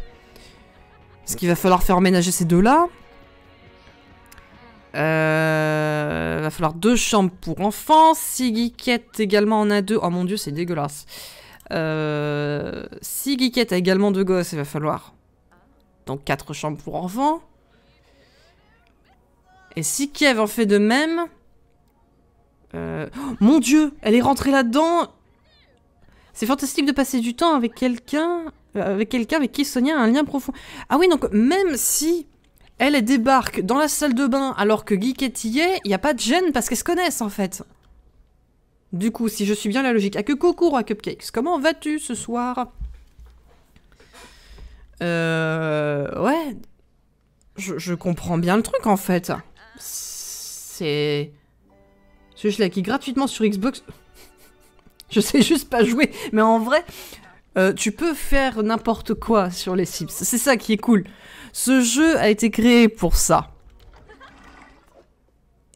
Est-ce qu'il va falloir faire ménager ces deux-là. Euh... va falloir deux chambres pour enfants. Si Sigiquette également en a deux. Oh mon dieu, c'est dégueulasse. Euh... Sigiquette a également deux gosses. Il va falloir donc quatre chambres pour enfants. Et si Kev en fait de même, euh, mon dieu, elle est rentrée là-dedans C'est fantastique de passer du temps avec quelqu'un euh, avec quelqu'un avec qui Sonia a un lien profond. Ah oui, donc même si elle, débarque dans la salle de bain alors que Guy y est, il n'y a pas de gêne parce qu'elles se connaissent en fait. Du coup, si je suis bien la logique, à ah, que coucou, à Cupcakes, comment vas-tu ce soir Euh... Ouais. je comprends bien le truc en fait. C'est... Je l'ai là gratuitement sur Xbox. je sais juste pas jouer, mais en vrai, euh, tu peux faire n'importe quoi sur les Sims. C'est ça qui est cool. Ce jeu a été créé pour ça.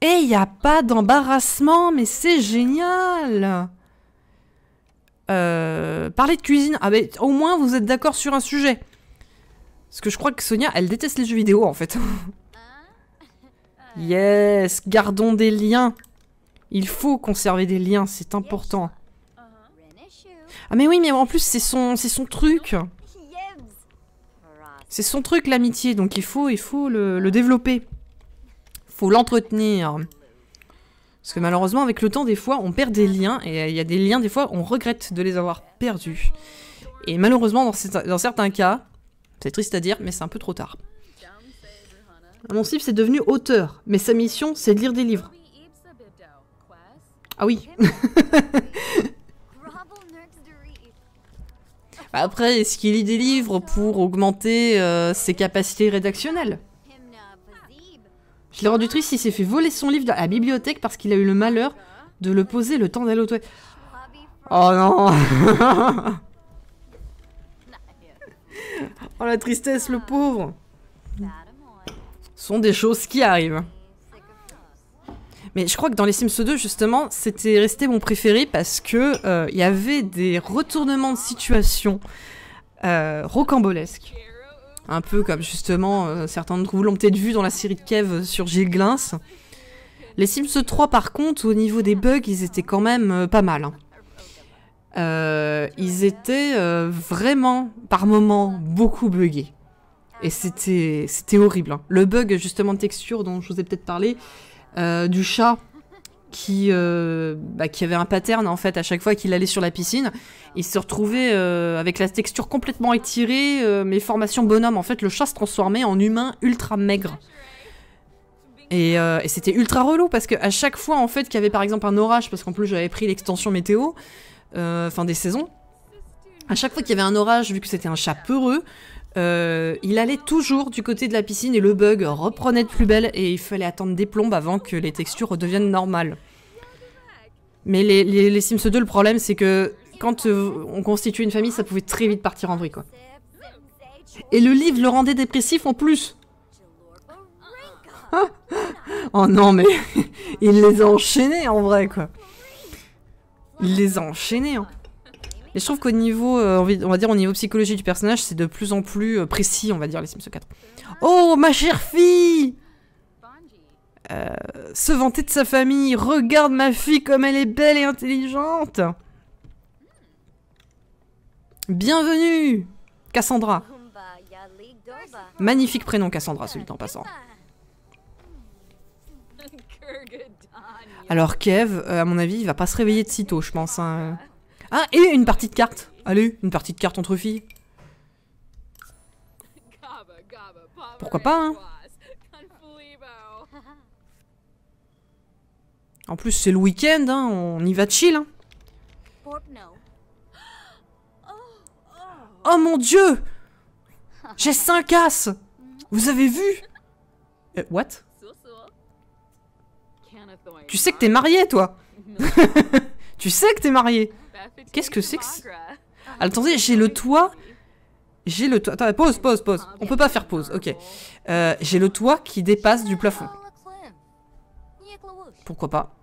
Et il a pas d'embarrassement, mais c'est génial euh, Parler de cuisine, ah mais au moins vous êtes d'accord sur un sujet. Parce que je crois que Sonia, elle déteste les jeux vidéo en fait. yes, gardons des liens. Il faut conserver des liens, c'est important. Ah mais oui, mais en plus c'est son, son truc. C'est son truc l'amitié, donc il faut, il faut le, développer. Faut l'entretenir. Parce que malheureusement, avec le temps, des fois, on perd des liens, et euh, il y a des liens, des fois, on regrette de les avoir perdus. Et malheureusement, dans, certains cas, c'est triste à dire, mais c'est un peu trop tard. Mon cible, c'est devenu auteur, mais sa mission, c'est de lire des livres. Ah oui bah Après, est-ce qu'il lit des livres pour augmenter euh, ses capacités rédactionnelles Je l'ai rendu triste, il s'est fait voler son livre à la bibliothèque parce qu'il a eu le malheur de le poser le temps d'aller au toit. Oh non Oh la tristesse, le pauvre Ce sont des choses qui arrivent. Mais je crois que dans les Sims 2, justement, c'était resté mon préféré parce que euh, il y avait des retournements de situation euh, rocambolesques. Un peu comme justement euh, certains d'entre vous l'ont peut-être vu dans la série de Kev sur Gilles Glince. Les Sims 3, par contre, au niveau des bugs, ils étaient quand même pas mal. Hein. ils étaient vraiment, par moments, beaucoup buggés. Et c'était horrible. Hein. Le bug, justement, de texture dont je vous ai peut-être parlé, euh, du chat qui, euh, bah, qui avait un pattern en fait à chaque fois qu'il allait sur la piscine. Il se retrouvait euh, avec la texture complètement étirée, mais formation bonhomme. En fait, le chat se transformait en humain ultra maigre. Et, et c'était ultra relou parce que chaque fois en fait qu'il y avait par exemple un orage, parce qu'en plus j'avais pris l'extension météo, fin des saisons, à chaque fois qu'il y avait un orage, vu que c'était un chat peureux, euh, il allait toujours du côté de la piscine et le bug reprenait de plus belle et il fallait attendre des plombes avant que les textures redeviennent normales. Mais les, les, Sims 2, le problème c'est que quand euh, on constituait une famille, ça pouvait très vite partir en vrille quoi. Et le livre le rendait dépressif en plus Oh non mais il les a enchaînés en vrai quoi. Il les a enchaînés. Hein. Et je trouve qu'au niveau, euh, on va dire, au niveau psychologie du personnage, c'est de plus en plus euh, précis, on va dire, les Sims 4. Oh, ma chère fille euh, Se vanter de sa famille, regarde ma fille comme elle est belle et intelligente Bienvenue Cassandra Magnifique prénom Cassandra, celui en passant. Alors Kev, à mon avis, il va pas se réveiller de sitôt, je pense. Hein. Ah, et une partie de carte Allez, une partie de carte entre filles. Pourquoi pas, hein En plus, c'est le week-end, hein, on y va de chill. Hein. Oh mon dieu J'ai 5 as Vous avez vu euh, What Tu sais que t'es marié, toi Tu sais que t'es marié Qu'est-ce que c'est que ah, Attendez, j'ai le toit. J'ai le toit. Attends, pause, pause, pause. On peut pas faire pause, ok. Euh, j'ai le toit qui dépasse du plafond. Pourquoi pas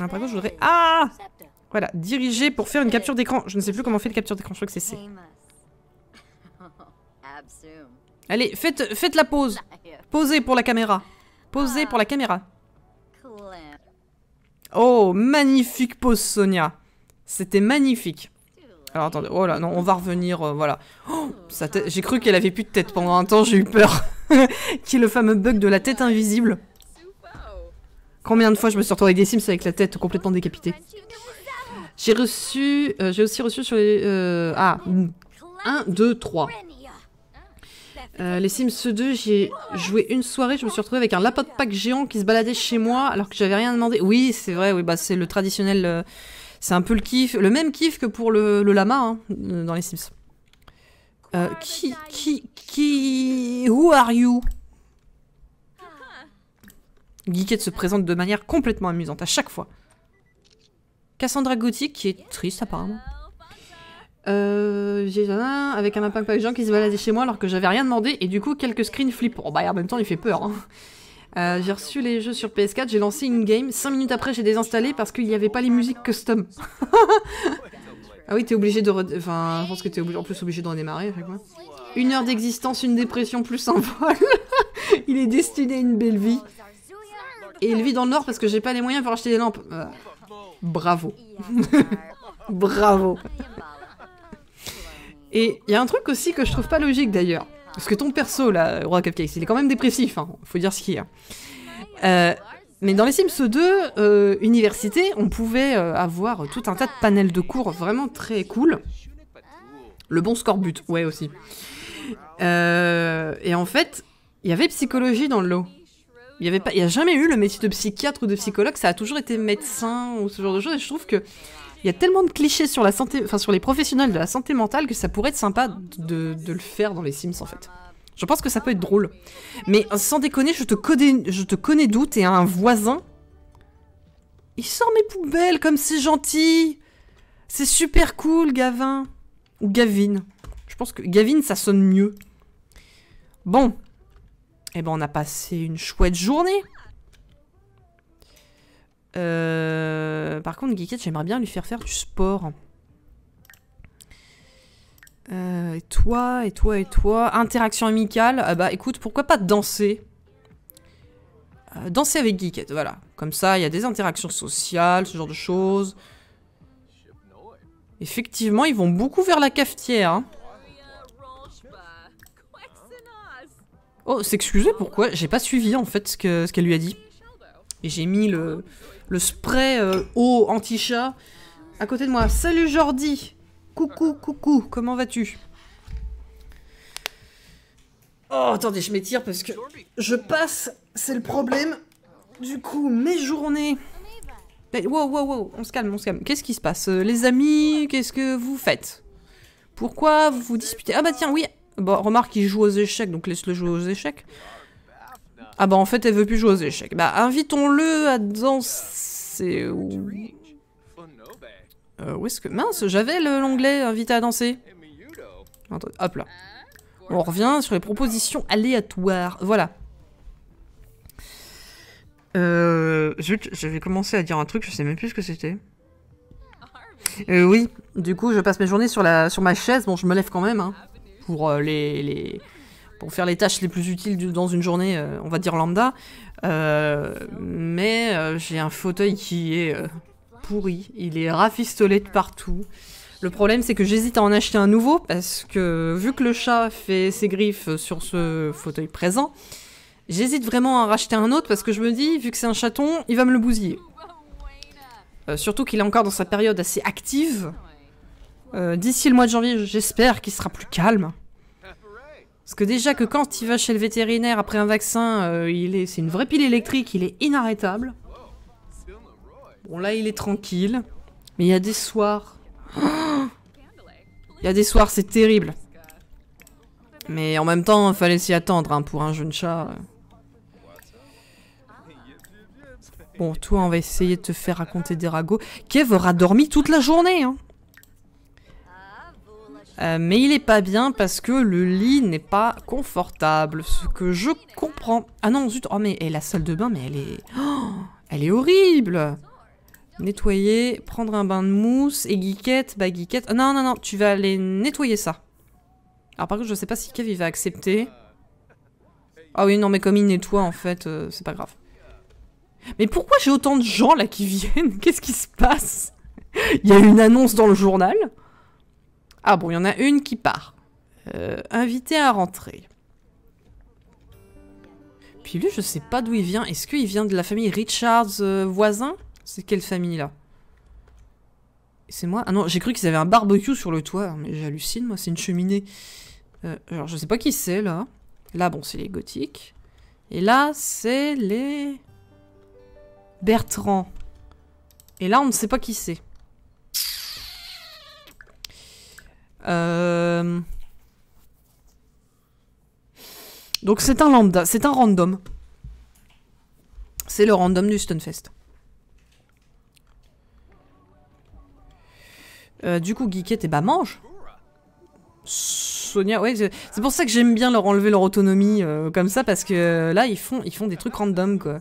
Après, ah, Par je voudrais. Ah Voilà, diriger pour faire une capture d'écran. Je ne sais plus comment on fait une capture d'écran, je crois que c'est C. Allez, faites, faites la pause. Posez pour la caméra. Posez pour la caméra. Oh, magnifique pose, Sonia. C'était magnifique. Alors attendez, oh là, non, on va revenir, euh, voilà. Oh, j'ai cru qu'elle avait plus de tête pendant un temps, j'ai eu peur. Qui est le fameux bug de la tête invisible. Combien de fois je me suis retrouvé avec des Sims avec la tête complètement décapitée. J'ai reçu, euh, j'ai aussi reçu sur les... Euh, ah, 1, 2, 3. Euh, les Sims 2, j'ai joué une soirée, je me suis retrouvée avec un lapin de géant qui se baladait chez moi alors que j'avais rien demandé. Oui, c'est vrai, oui, bah, c'est le traditionnel. Euh, c'est un peu le kiff, le même kiff que pour le, lama hein, euh, dans les Sims. qui, qui, qui. Who are you Geekette se présente de manière complètement amusante à chaque fois. Cassandra Gothic qui est triste apparemment. Euh, j'ai un avec un impact avec les gens qui se baladaient chez moi alors que j'avais rien demandé et du coup quelques screens flippent. Oh, bah en même temps il fait peur. Hein. Euh, j'ai reçu les jeux sur PS4, j'ai lancé une game, 5 minutes après j'ai désinstallé parce qu'il n'y avait pas les musiques custom. ah oui t'es obligé de... Enfin je pense que t'es obligé... en plus obligé d'en démarrer à chaque Une heure d'existence, une dépression plus un vol. il est destiné à une belle vie. Et il vit dans le nord parce que j'ai pas les moyens pour acheter des lampes. Euh, bravo. bravo. Et il y a un truc aussi que je trouve pas logique d'ailleurs. Parce que ton perso, là, Roi Cupcakes, il est quand même dépressif, hein, faut dire ce qu'il y a. Euh, mais dans les Sims 2, euh, université, on pouvait euh, avoir tout un tas de panels de cours vraiment très cool. Le bon score but, ouais aussi. et en fait, il y avait psychologie dans le lot. Il n'y avait pas, il y a jamais eu le métier de psychiatre ou de psychologue, ça a toujours été médecin ou ce genre de choses. Et je trouve que il y a tellement de clichés sur la santé, enfin sur les professionnels de la santé mentale que ça pourrait être sympa de, le faire dans les Sims en fait. Je pense que ça peut être drôle. Mais euh, sans déconner, je te connais, je te d'où t'es un voisin. Il sort mes poubelles comme c'est gentil. C'est super cool, Gavin. Ou Gavine. Je pense que Gavin, ça sonne mieux. Bon. Eh ben, on a passé une chouette journée. Euh, par contre, Geekette, j'aimerais bien lui faire faire du sport. Euh, et toi, et toi, et toi. Interaction amicale. Ah bah écoute, pourquoi pas danser euh, Danser avec Geekette, voilà. Comme ça, il y a des interactions sociales, ce genre de choses. Effectivement, ils vont beaucoup vers la cafetière. Hein. Oh, s'excuser, pourquoi J'ai pas suivi en fait ce qu'elle ce lui a dit. Et j'ai mis le, le spray euh, eau anti-chat à côté de moi. Salut Jordi Coucou, coucou, comment vas-tu Oh, attendez, je m'étire parce que je passe, c'est le problème. Du coup, mes journées... Wow, wow, wow, on se calme, on se calme. Qu'est-ce qui se passe euh, Les amis, qu'est-ce que vous faites Pourquoi vous vous disputez Ah bah tiens, oui Bon, remarque, il joue aux échecs, donc laisse-le jouer aux échecs. Ah bah en fait elle veut plus jouer aux échecs. Bah invitons-le à danser. Euh, où est-ce que... Mince, j'avais l'onglet invité à danser. hop là. On revient sur les propositions aléatoires. Voilà. Euh, zut, j'avais commencé à dire un truc, je sais même plus ce que c'était. Euh, oui, du coup, je passe mes journées sur, la, sur ma chaise. Bon, je me lève quand même, hein, pour euh, les, pour faire les tâches les plus utiles dans une journée, euh, on va dire lambda. Euh, mais euh, j'ai un fauteuil qui est pourri, il est rafistolé de partout. Le problème c'est que j'hésite à en acheter un nouveau parce que vu que le chat fait ses griffes sur ce fauteuil présent, j'hésite vraiment à en racheter un autre parce que je me dis, vu que c'est un chaton, il va me le bousiller. surtout qu'il est encore dans sa période assez active. D'ici le mois de janvier, j'espère qu'il sera plus calme. Parce que déjà que quand il va chez le vétérinaire après un vaccin, euh, il est, c'est une vraie pile électrique, il est inarrêtable. Bon là il est tranquille, mais il y a des soirs... il y a des soirs c'est terrible. Mais en même temps, fallait s'y attendre hein, pour un jeune chat. Bon, toi, on va essayer de te faire raconter des ragots. Kev aura dormi toute la journée. Hein. Euh, mais il est pas bien parce que le lit n'est pas confortable, ce que je comprends. Ah non, zut, oh mais et la salle de bain, mais elle est... Oh, elle est horrible Nettoyer, prendre un bain de mousse, et guiquette, bah ah, non, non, non, tu vas aller nettoyer ça. Alors par contre, je sais pas si Kev va accepter. Ah oui, non mais comme il nettoie en fait, euh, c'est pas grave. Mais pourquoi j'ai autant de gens là qui viennent Qu'est-ce qui se passe Il y a une annonce dans le journal ah bon, il y en a une qui part. Euh, invité à rentrer. Puis lui, je sais pas d'où il vient. Est-ce qu'il vient de la famille Richards euh, voisin C'est quelle famille là C'est moi Ah non, j'ai cru qu'ils avaient un barbecue sur le toit. Mais j'hallucine, moi, c'est une cheminée. Euh, alors, je sais pas qui c'est là. Là, bon, c'est les gothiques. Et là, c'est les... Bertrand. Et là, on ne sait pas qui c'est. Euh, donc c'est un lambda, c'est un random. C'est le random du Stunfest. Euh, du coup, Geekette, et bah mange. Sonia, ouais, c'est pour ça que j'aime bien leur enlever leur autonomie euh, comme ça, parce que là, ils font, ils font des trucs random, quoi.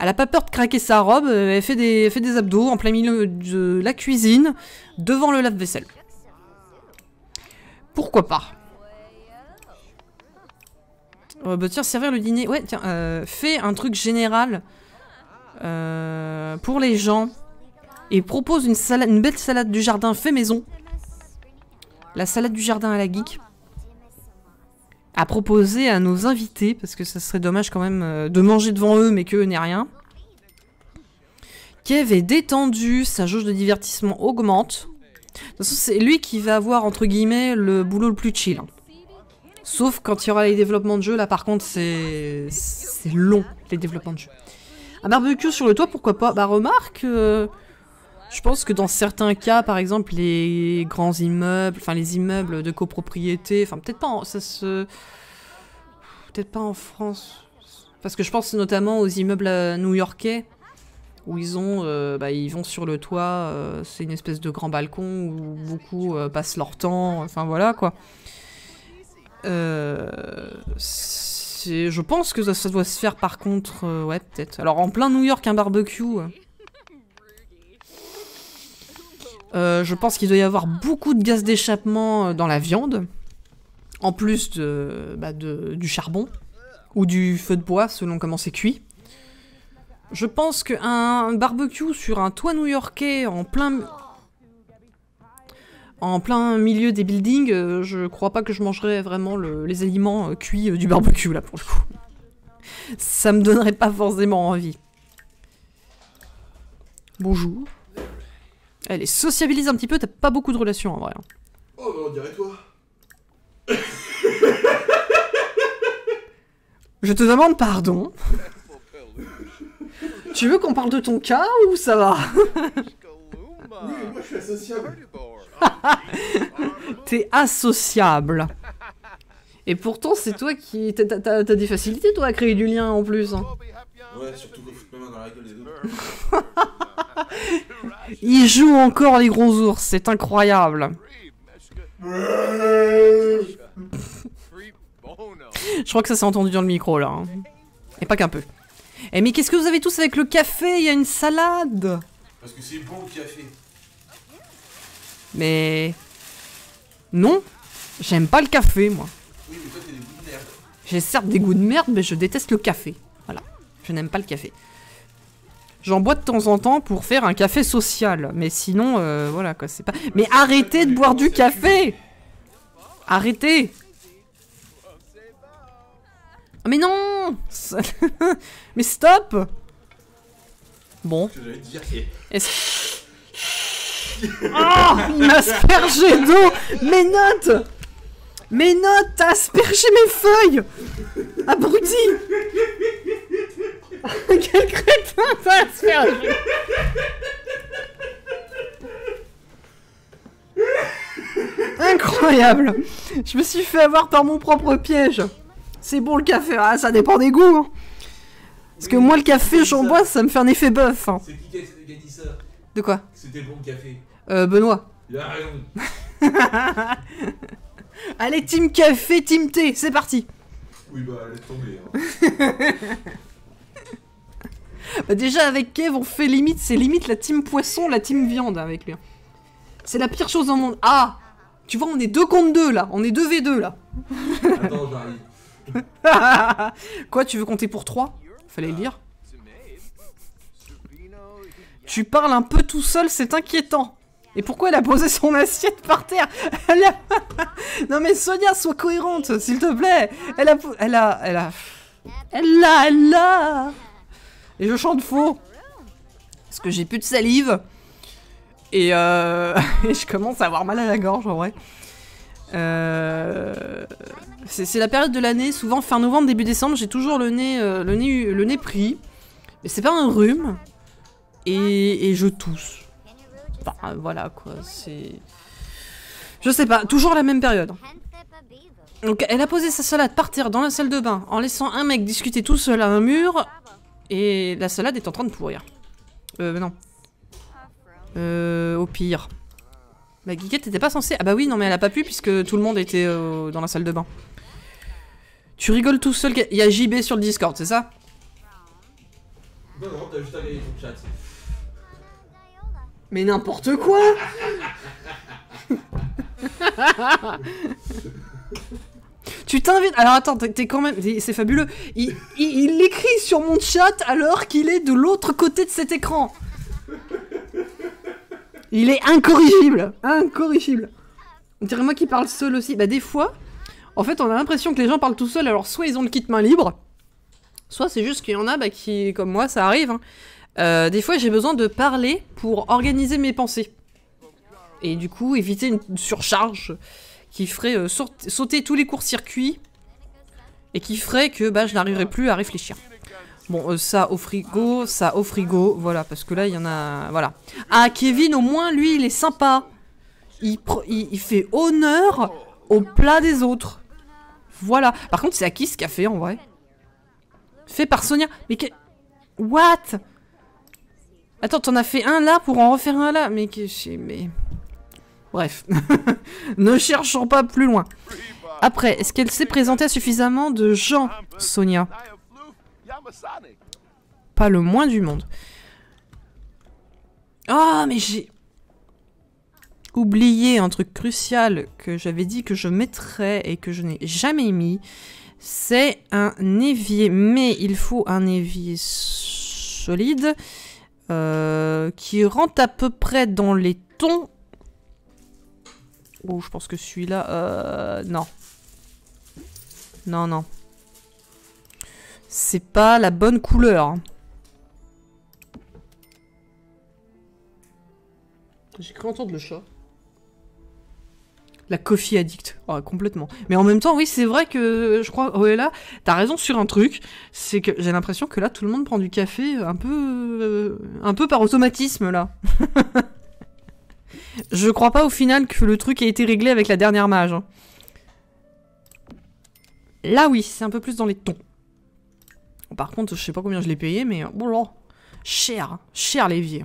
Elle a pas peur de craquer sa robe, elle fait des abdos en plein milieu de la cuisine, devant le lave-vaisselle. Pourquoi pas oh, bah tiens, servir le dîner. Ouais, tiens, euh, fais un truc général euh, pour les gens. Et propose une, une belle salade du jardin fait maison. La salade du jardin à la geek. À proposer à nos invités, parce que ça serait dommage quand même euh, de manger devant eux, mais qu'eux n'aient rien. Kev est détendu, sa jauge de divertissement augmente. De toute façon, c'est lui qui va avoir, entre guillemets, le boulot le plus chill. Sauf quand il y aura les développements de jeu, là par contre c'est long, les développements de jeu. Un barbecue sur le toit, pourquoi pas Bah remarque, euh, je pense que dans certains cas, par exemple les grands immeubles, enfin les immeubles de copropriété, enfin peut-être pas, ça Peut-être pas en France. Parce que je pense notamment aux immeubles euh, new-yorkais, où ils ont, euh, bah, ils vont sur le toit, euh, c'est une espèce de grand balcon où beaucoup euh, passent leur temps, enfin voilà quoi. je pense que ça, doit se faire par contre, ouais peut-être. Alors en plein New York un barbecue. je pense qu'il doit y avoir beaucoup de gaz d'échappement dans la viande, en plus de, bah, de, du charbon ou du feu de bois selon comment c'est cuit. Je pense qu'un barbecue sur un toit new-yorkais en plein... En plein milieu des buildings, euh, je crois pas que je mangerais vraiment les aliments euh, cuits euh, du barbecue, là, pour le coup. Ça me donnerait pas forcément envie. Bonjour. Allez, sociabilise un petit peu, t'as pas beaucoup de relations, en vrai. Hein. Oh, bah on dirait toi. je te demande pardon. Tu veux qu'on parle de ton cas ou ça va Oui, moi je suis associable. T'es associable. Et pourtant, c'est toi qui. T'as des facilités, toi, à créer du lien en plus. Hein. Ouais, surtout dans la gueule des deux. Ils jouent encore les gros ours, c'est incroyable. Je crois que ça s'est entendu dans le micro là. Hein. Et pas qu'un peu. Eh mais qu'est-ce que vous avez tous avec le café Il y a une salade Parce que c'est bon le café. Mais... Non J'aime pas le café, moi. Oui, mais toi, t'as des goûts de merde. J'ai certes des goûts de merde, mais je déteste le café. Voilà. Je n'aime pas le café. J'en bois de temps en temps pour faire un café social. Mais sinon, euh, voilà quoi, c'est pas... Mais arrêtez de boire du café Arrêtez mais non Mais stop Bon. Est-ce... oh Il m'a aspergé d'eau Mes notes Mes notes T'as aspergé mes feuilles Abruti Quel crétin t'as aspergé Incroyable Je me suis fait avoir par mon propre piège c'est bon le café, ah, ça dépend des goûts. Hein. Parce que moi, le café, j'en bois, ça me fait un effet bœuf. Hein. C'est qui qui a dit ça De quoi C'était bon le café. Euh, Benoît. Il a raison. Allez, team café, team thé, c'est parti. Oui, bah, laisse tomber. Hein. Bah, déjà, avec Kev, on fait limite, c'est limite la team poisson, la team viande avec lui. C'est la pire chose le monde. Ah Tu vois, on est deux contre deux là, on est 2v2 là. Attends, j'arrive. Quoi, tu veux compter pour 3 Fallait le lire Tu parles un peu tout seul, c'est inquiétant. Et pourquoi elle a posé son assiette par terre Non mais Sonia, sois cohérente, s'il te plaît. Elle a... Elle a... Elle a... Elle l'a, elle l'a Et je chante faux. Parce que j'ai plus de salive. Et, euh, Et je commence à avoir mal à la gorge en vrai. Euh... C'est la période de l'année, souvent fin novembre, début décembre, j'ai toujours le nez, euh, le nez, le nez pris. Mais c'est pas un rhume. Et, et je tousse. Enfin, euh, voilà quoi, c'est... Je sais pas, toujours la même période. Donc elle a posé sa salade par terre dans la salle de bain, en laissant un mec discuter tout seul à un mur, et la salade est en train de pourrir. Euh, non. Euh, au pire. Bah Guiguette t'étais pas censée... Ah bah oui, non mais elle a pas pu puisque tout le monde était euh, dans la salle de bain. Tu rigoles tout seul, il y a JB sur le Discord, c'est ça Non, Mais n'importe quoi Tu t'invites. Alors attends, t'es quand même. C'est fabuleux. Il, il, écrit sur mon chat alors qu'il est de l'autre côté de cet écran. Il est incorrigible Incorrigible On dirait moi qui parle seul aussi. Bah des fois, en fait on a l'impression que les gens parlent tout seuls, alors soit ils ont le kit main libre, soit c'est juste qu'il y en a bah, qui, comme moi, ça arrive. Hein. Euh, des fois j'ai besoin de parler pour organiser mes pensées. Et du coup éviter une surcharge qui ferait euh, sauter tous les courts-circuits et qui ferait que bah, je n'arriverais plus à réfléchir. Bon, euh, ça au frigo, ça au frigo, voilà, parce que là, il y en a... Voilà. Ah, Kevin, au moins, lui, il est sympa. Il, il, fait honneur au plat des autres. Voilà. Par contre, c'est à qui ce café, en vrai Fait par Sonia. Mais que... What Attends, t'en as fait un là pour en refaire un là Mais que... Mais... Bref. ne cherchons pas plus loin. Après, est-ce qu'elle s'est présentée à suffisamment de gens, Sonia pas le moins du monde. Ah, oh, mais j'ai oublié un truc crucial que j'avais dit que je mettrais et que je n'ai jamais mis. C'est un évier, mais il faut un évier solide euh, qui rentre à peu près dans les tons. Oh, je pense que celui-là... Euh, non. Non, non. C'est pas la bonne couleur. J'ai cru entendre le chat. La coffee addict. Oh, complètement. Mais en même temps, oui, c'est vrai que je crois, ouais, là, t'as raison sur un truc. C'est que j'ai l'impression que là, tout le monde prend du café un peu, euh, un peu par automatisme, là. je crois pas au final que le truc ait été réglé avec la dernière mage. Hein. Là, oui, c'est un peu plus dans les tons par contre, je sais pas combien je l'ai payé, mais. Oh là, Cher, cher l'évier.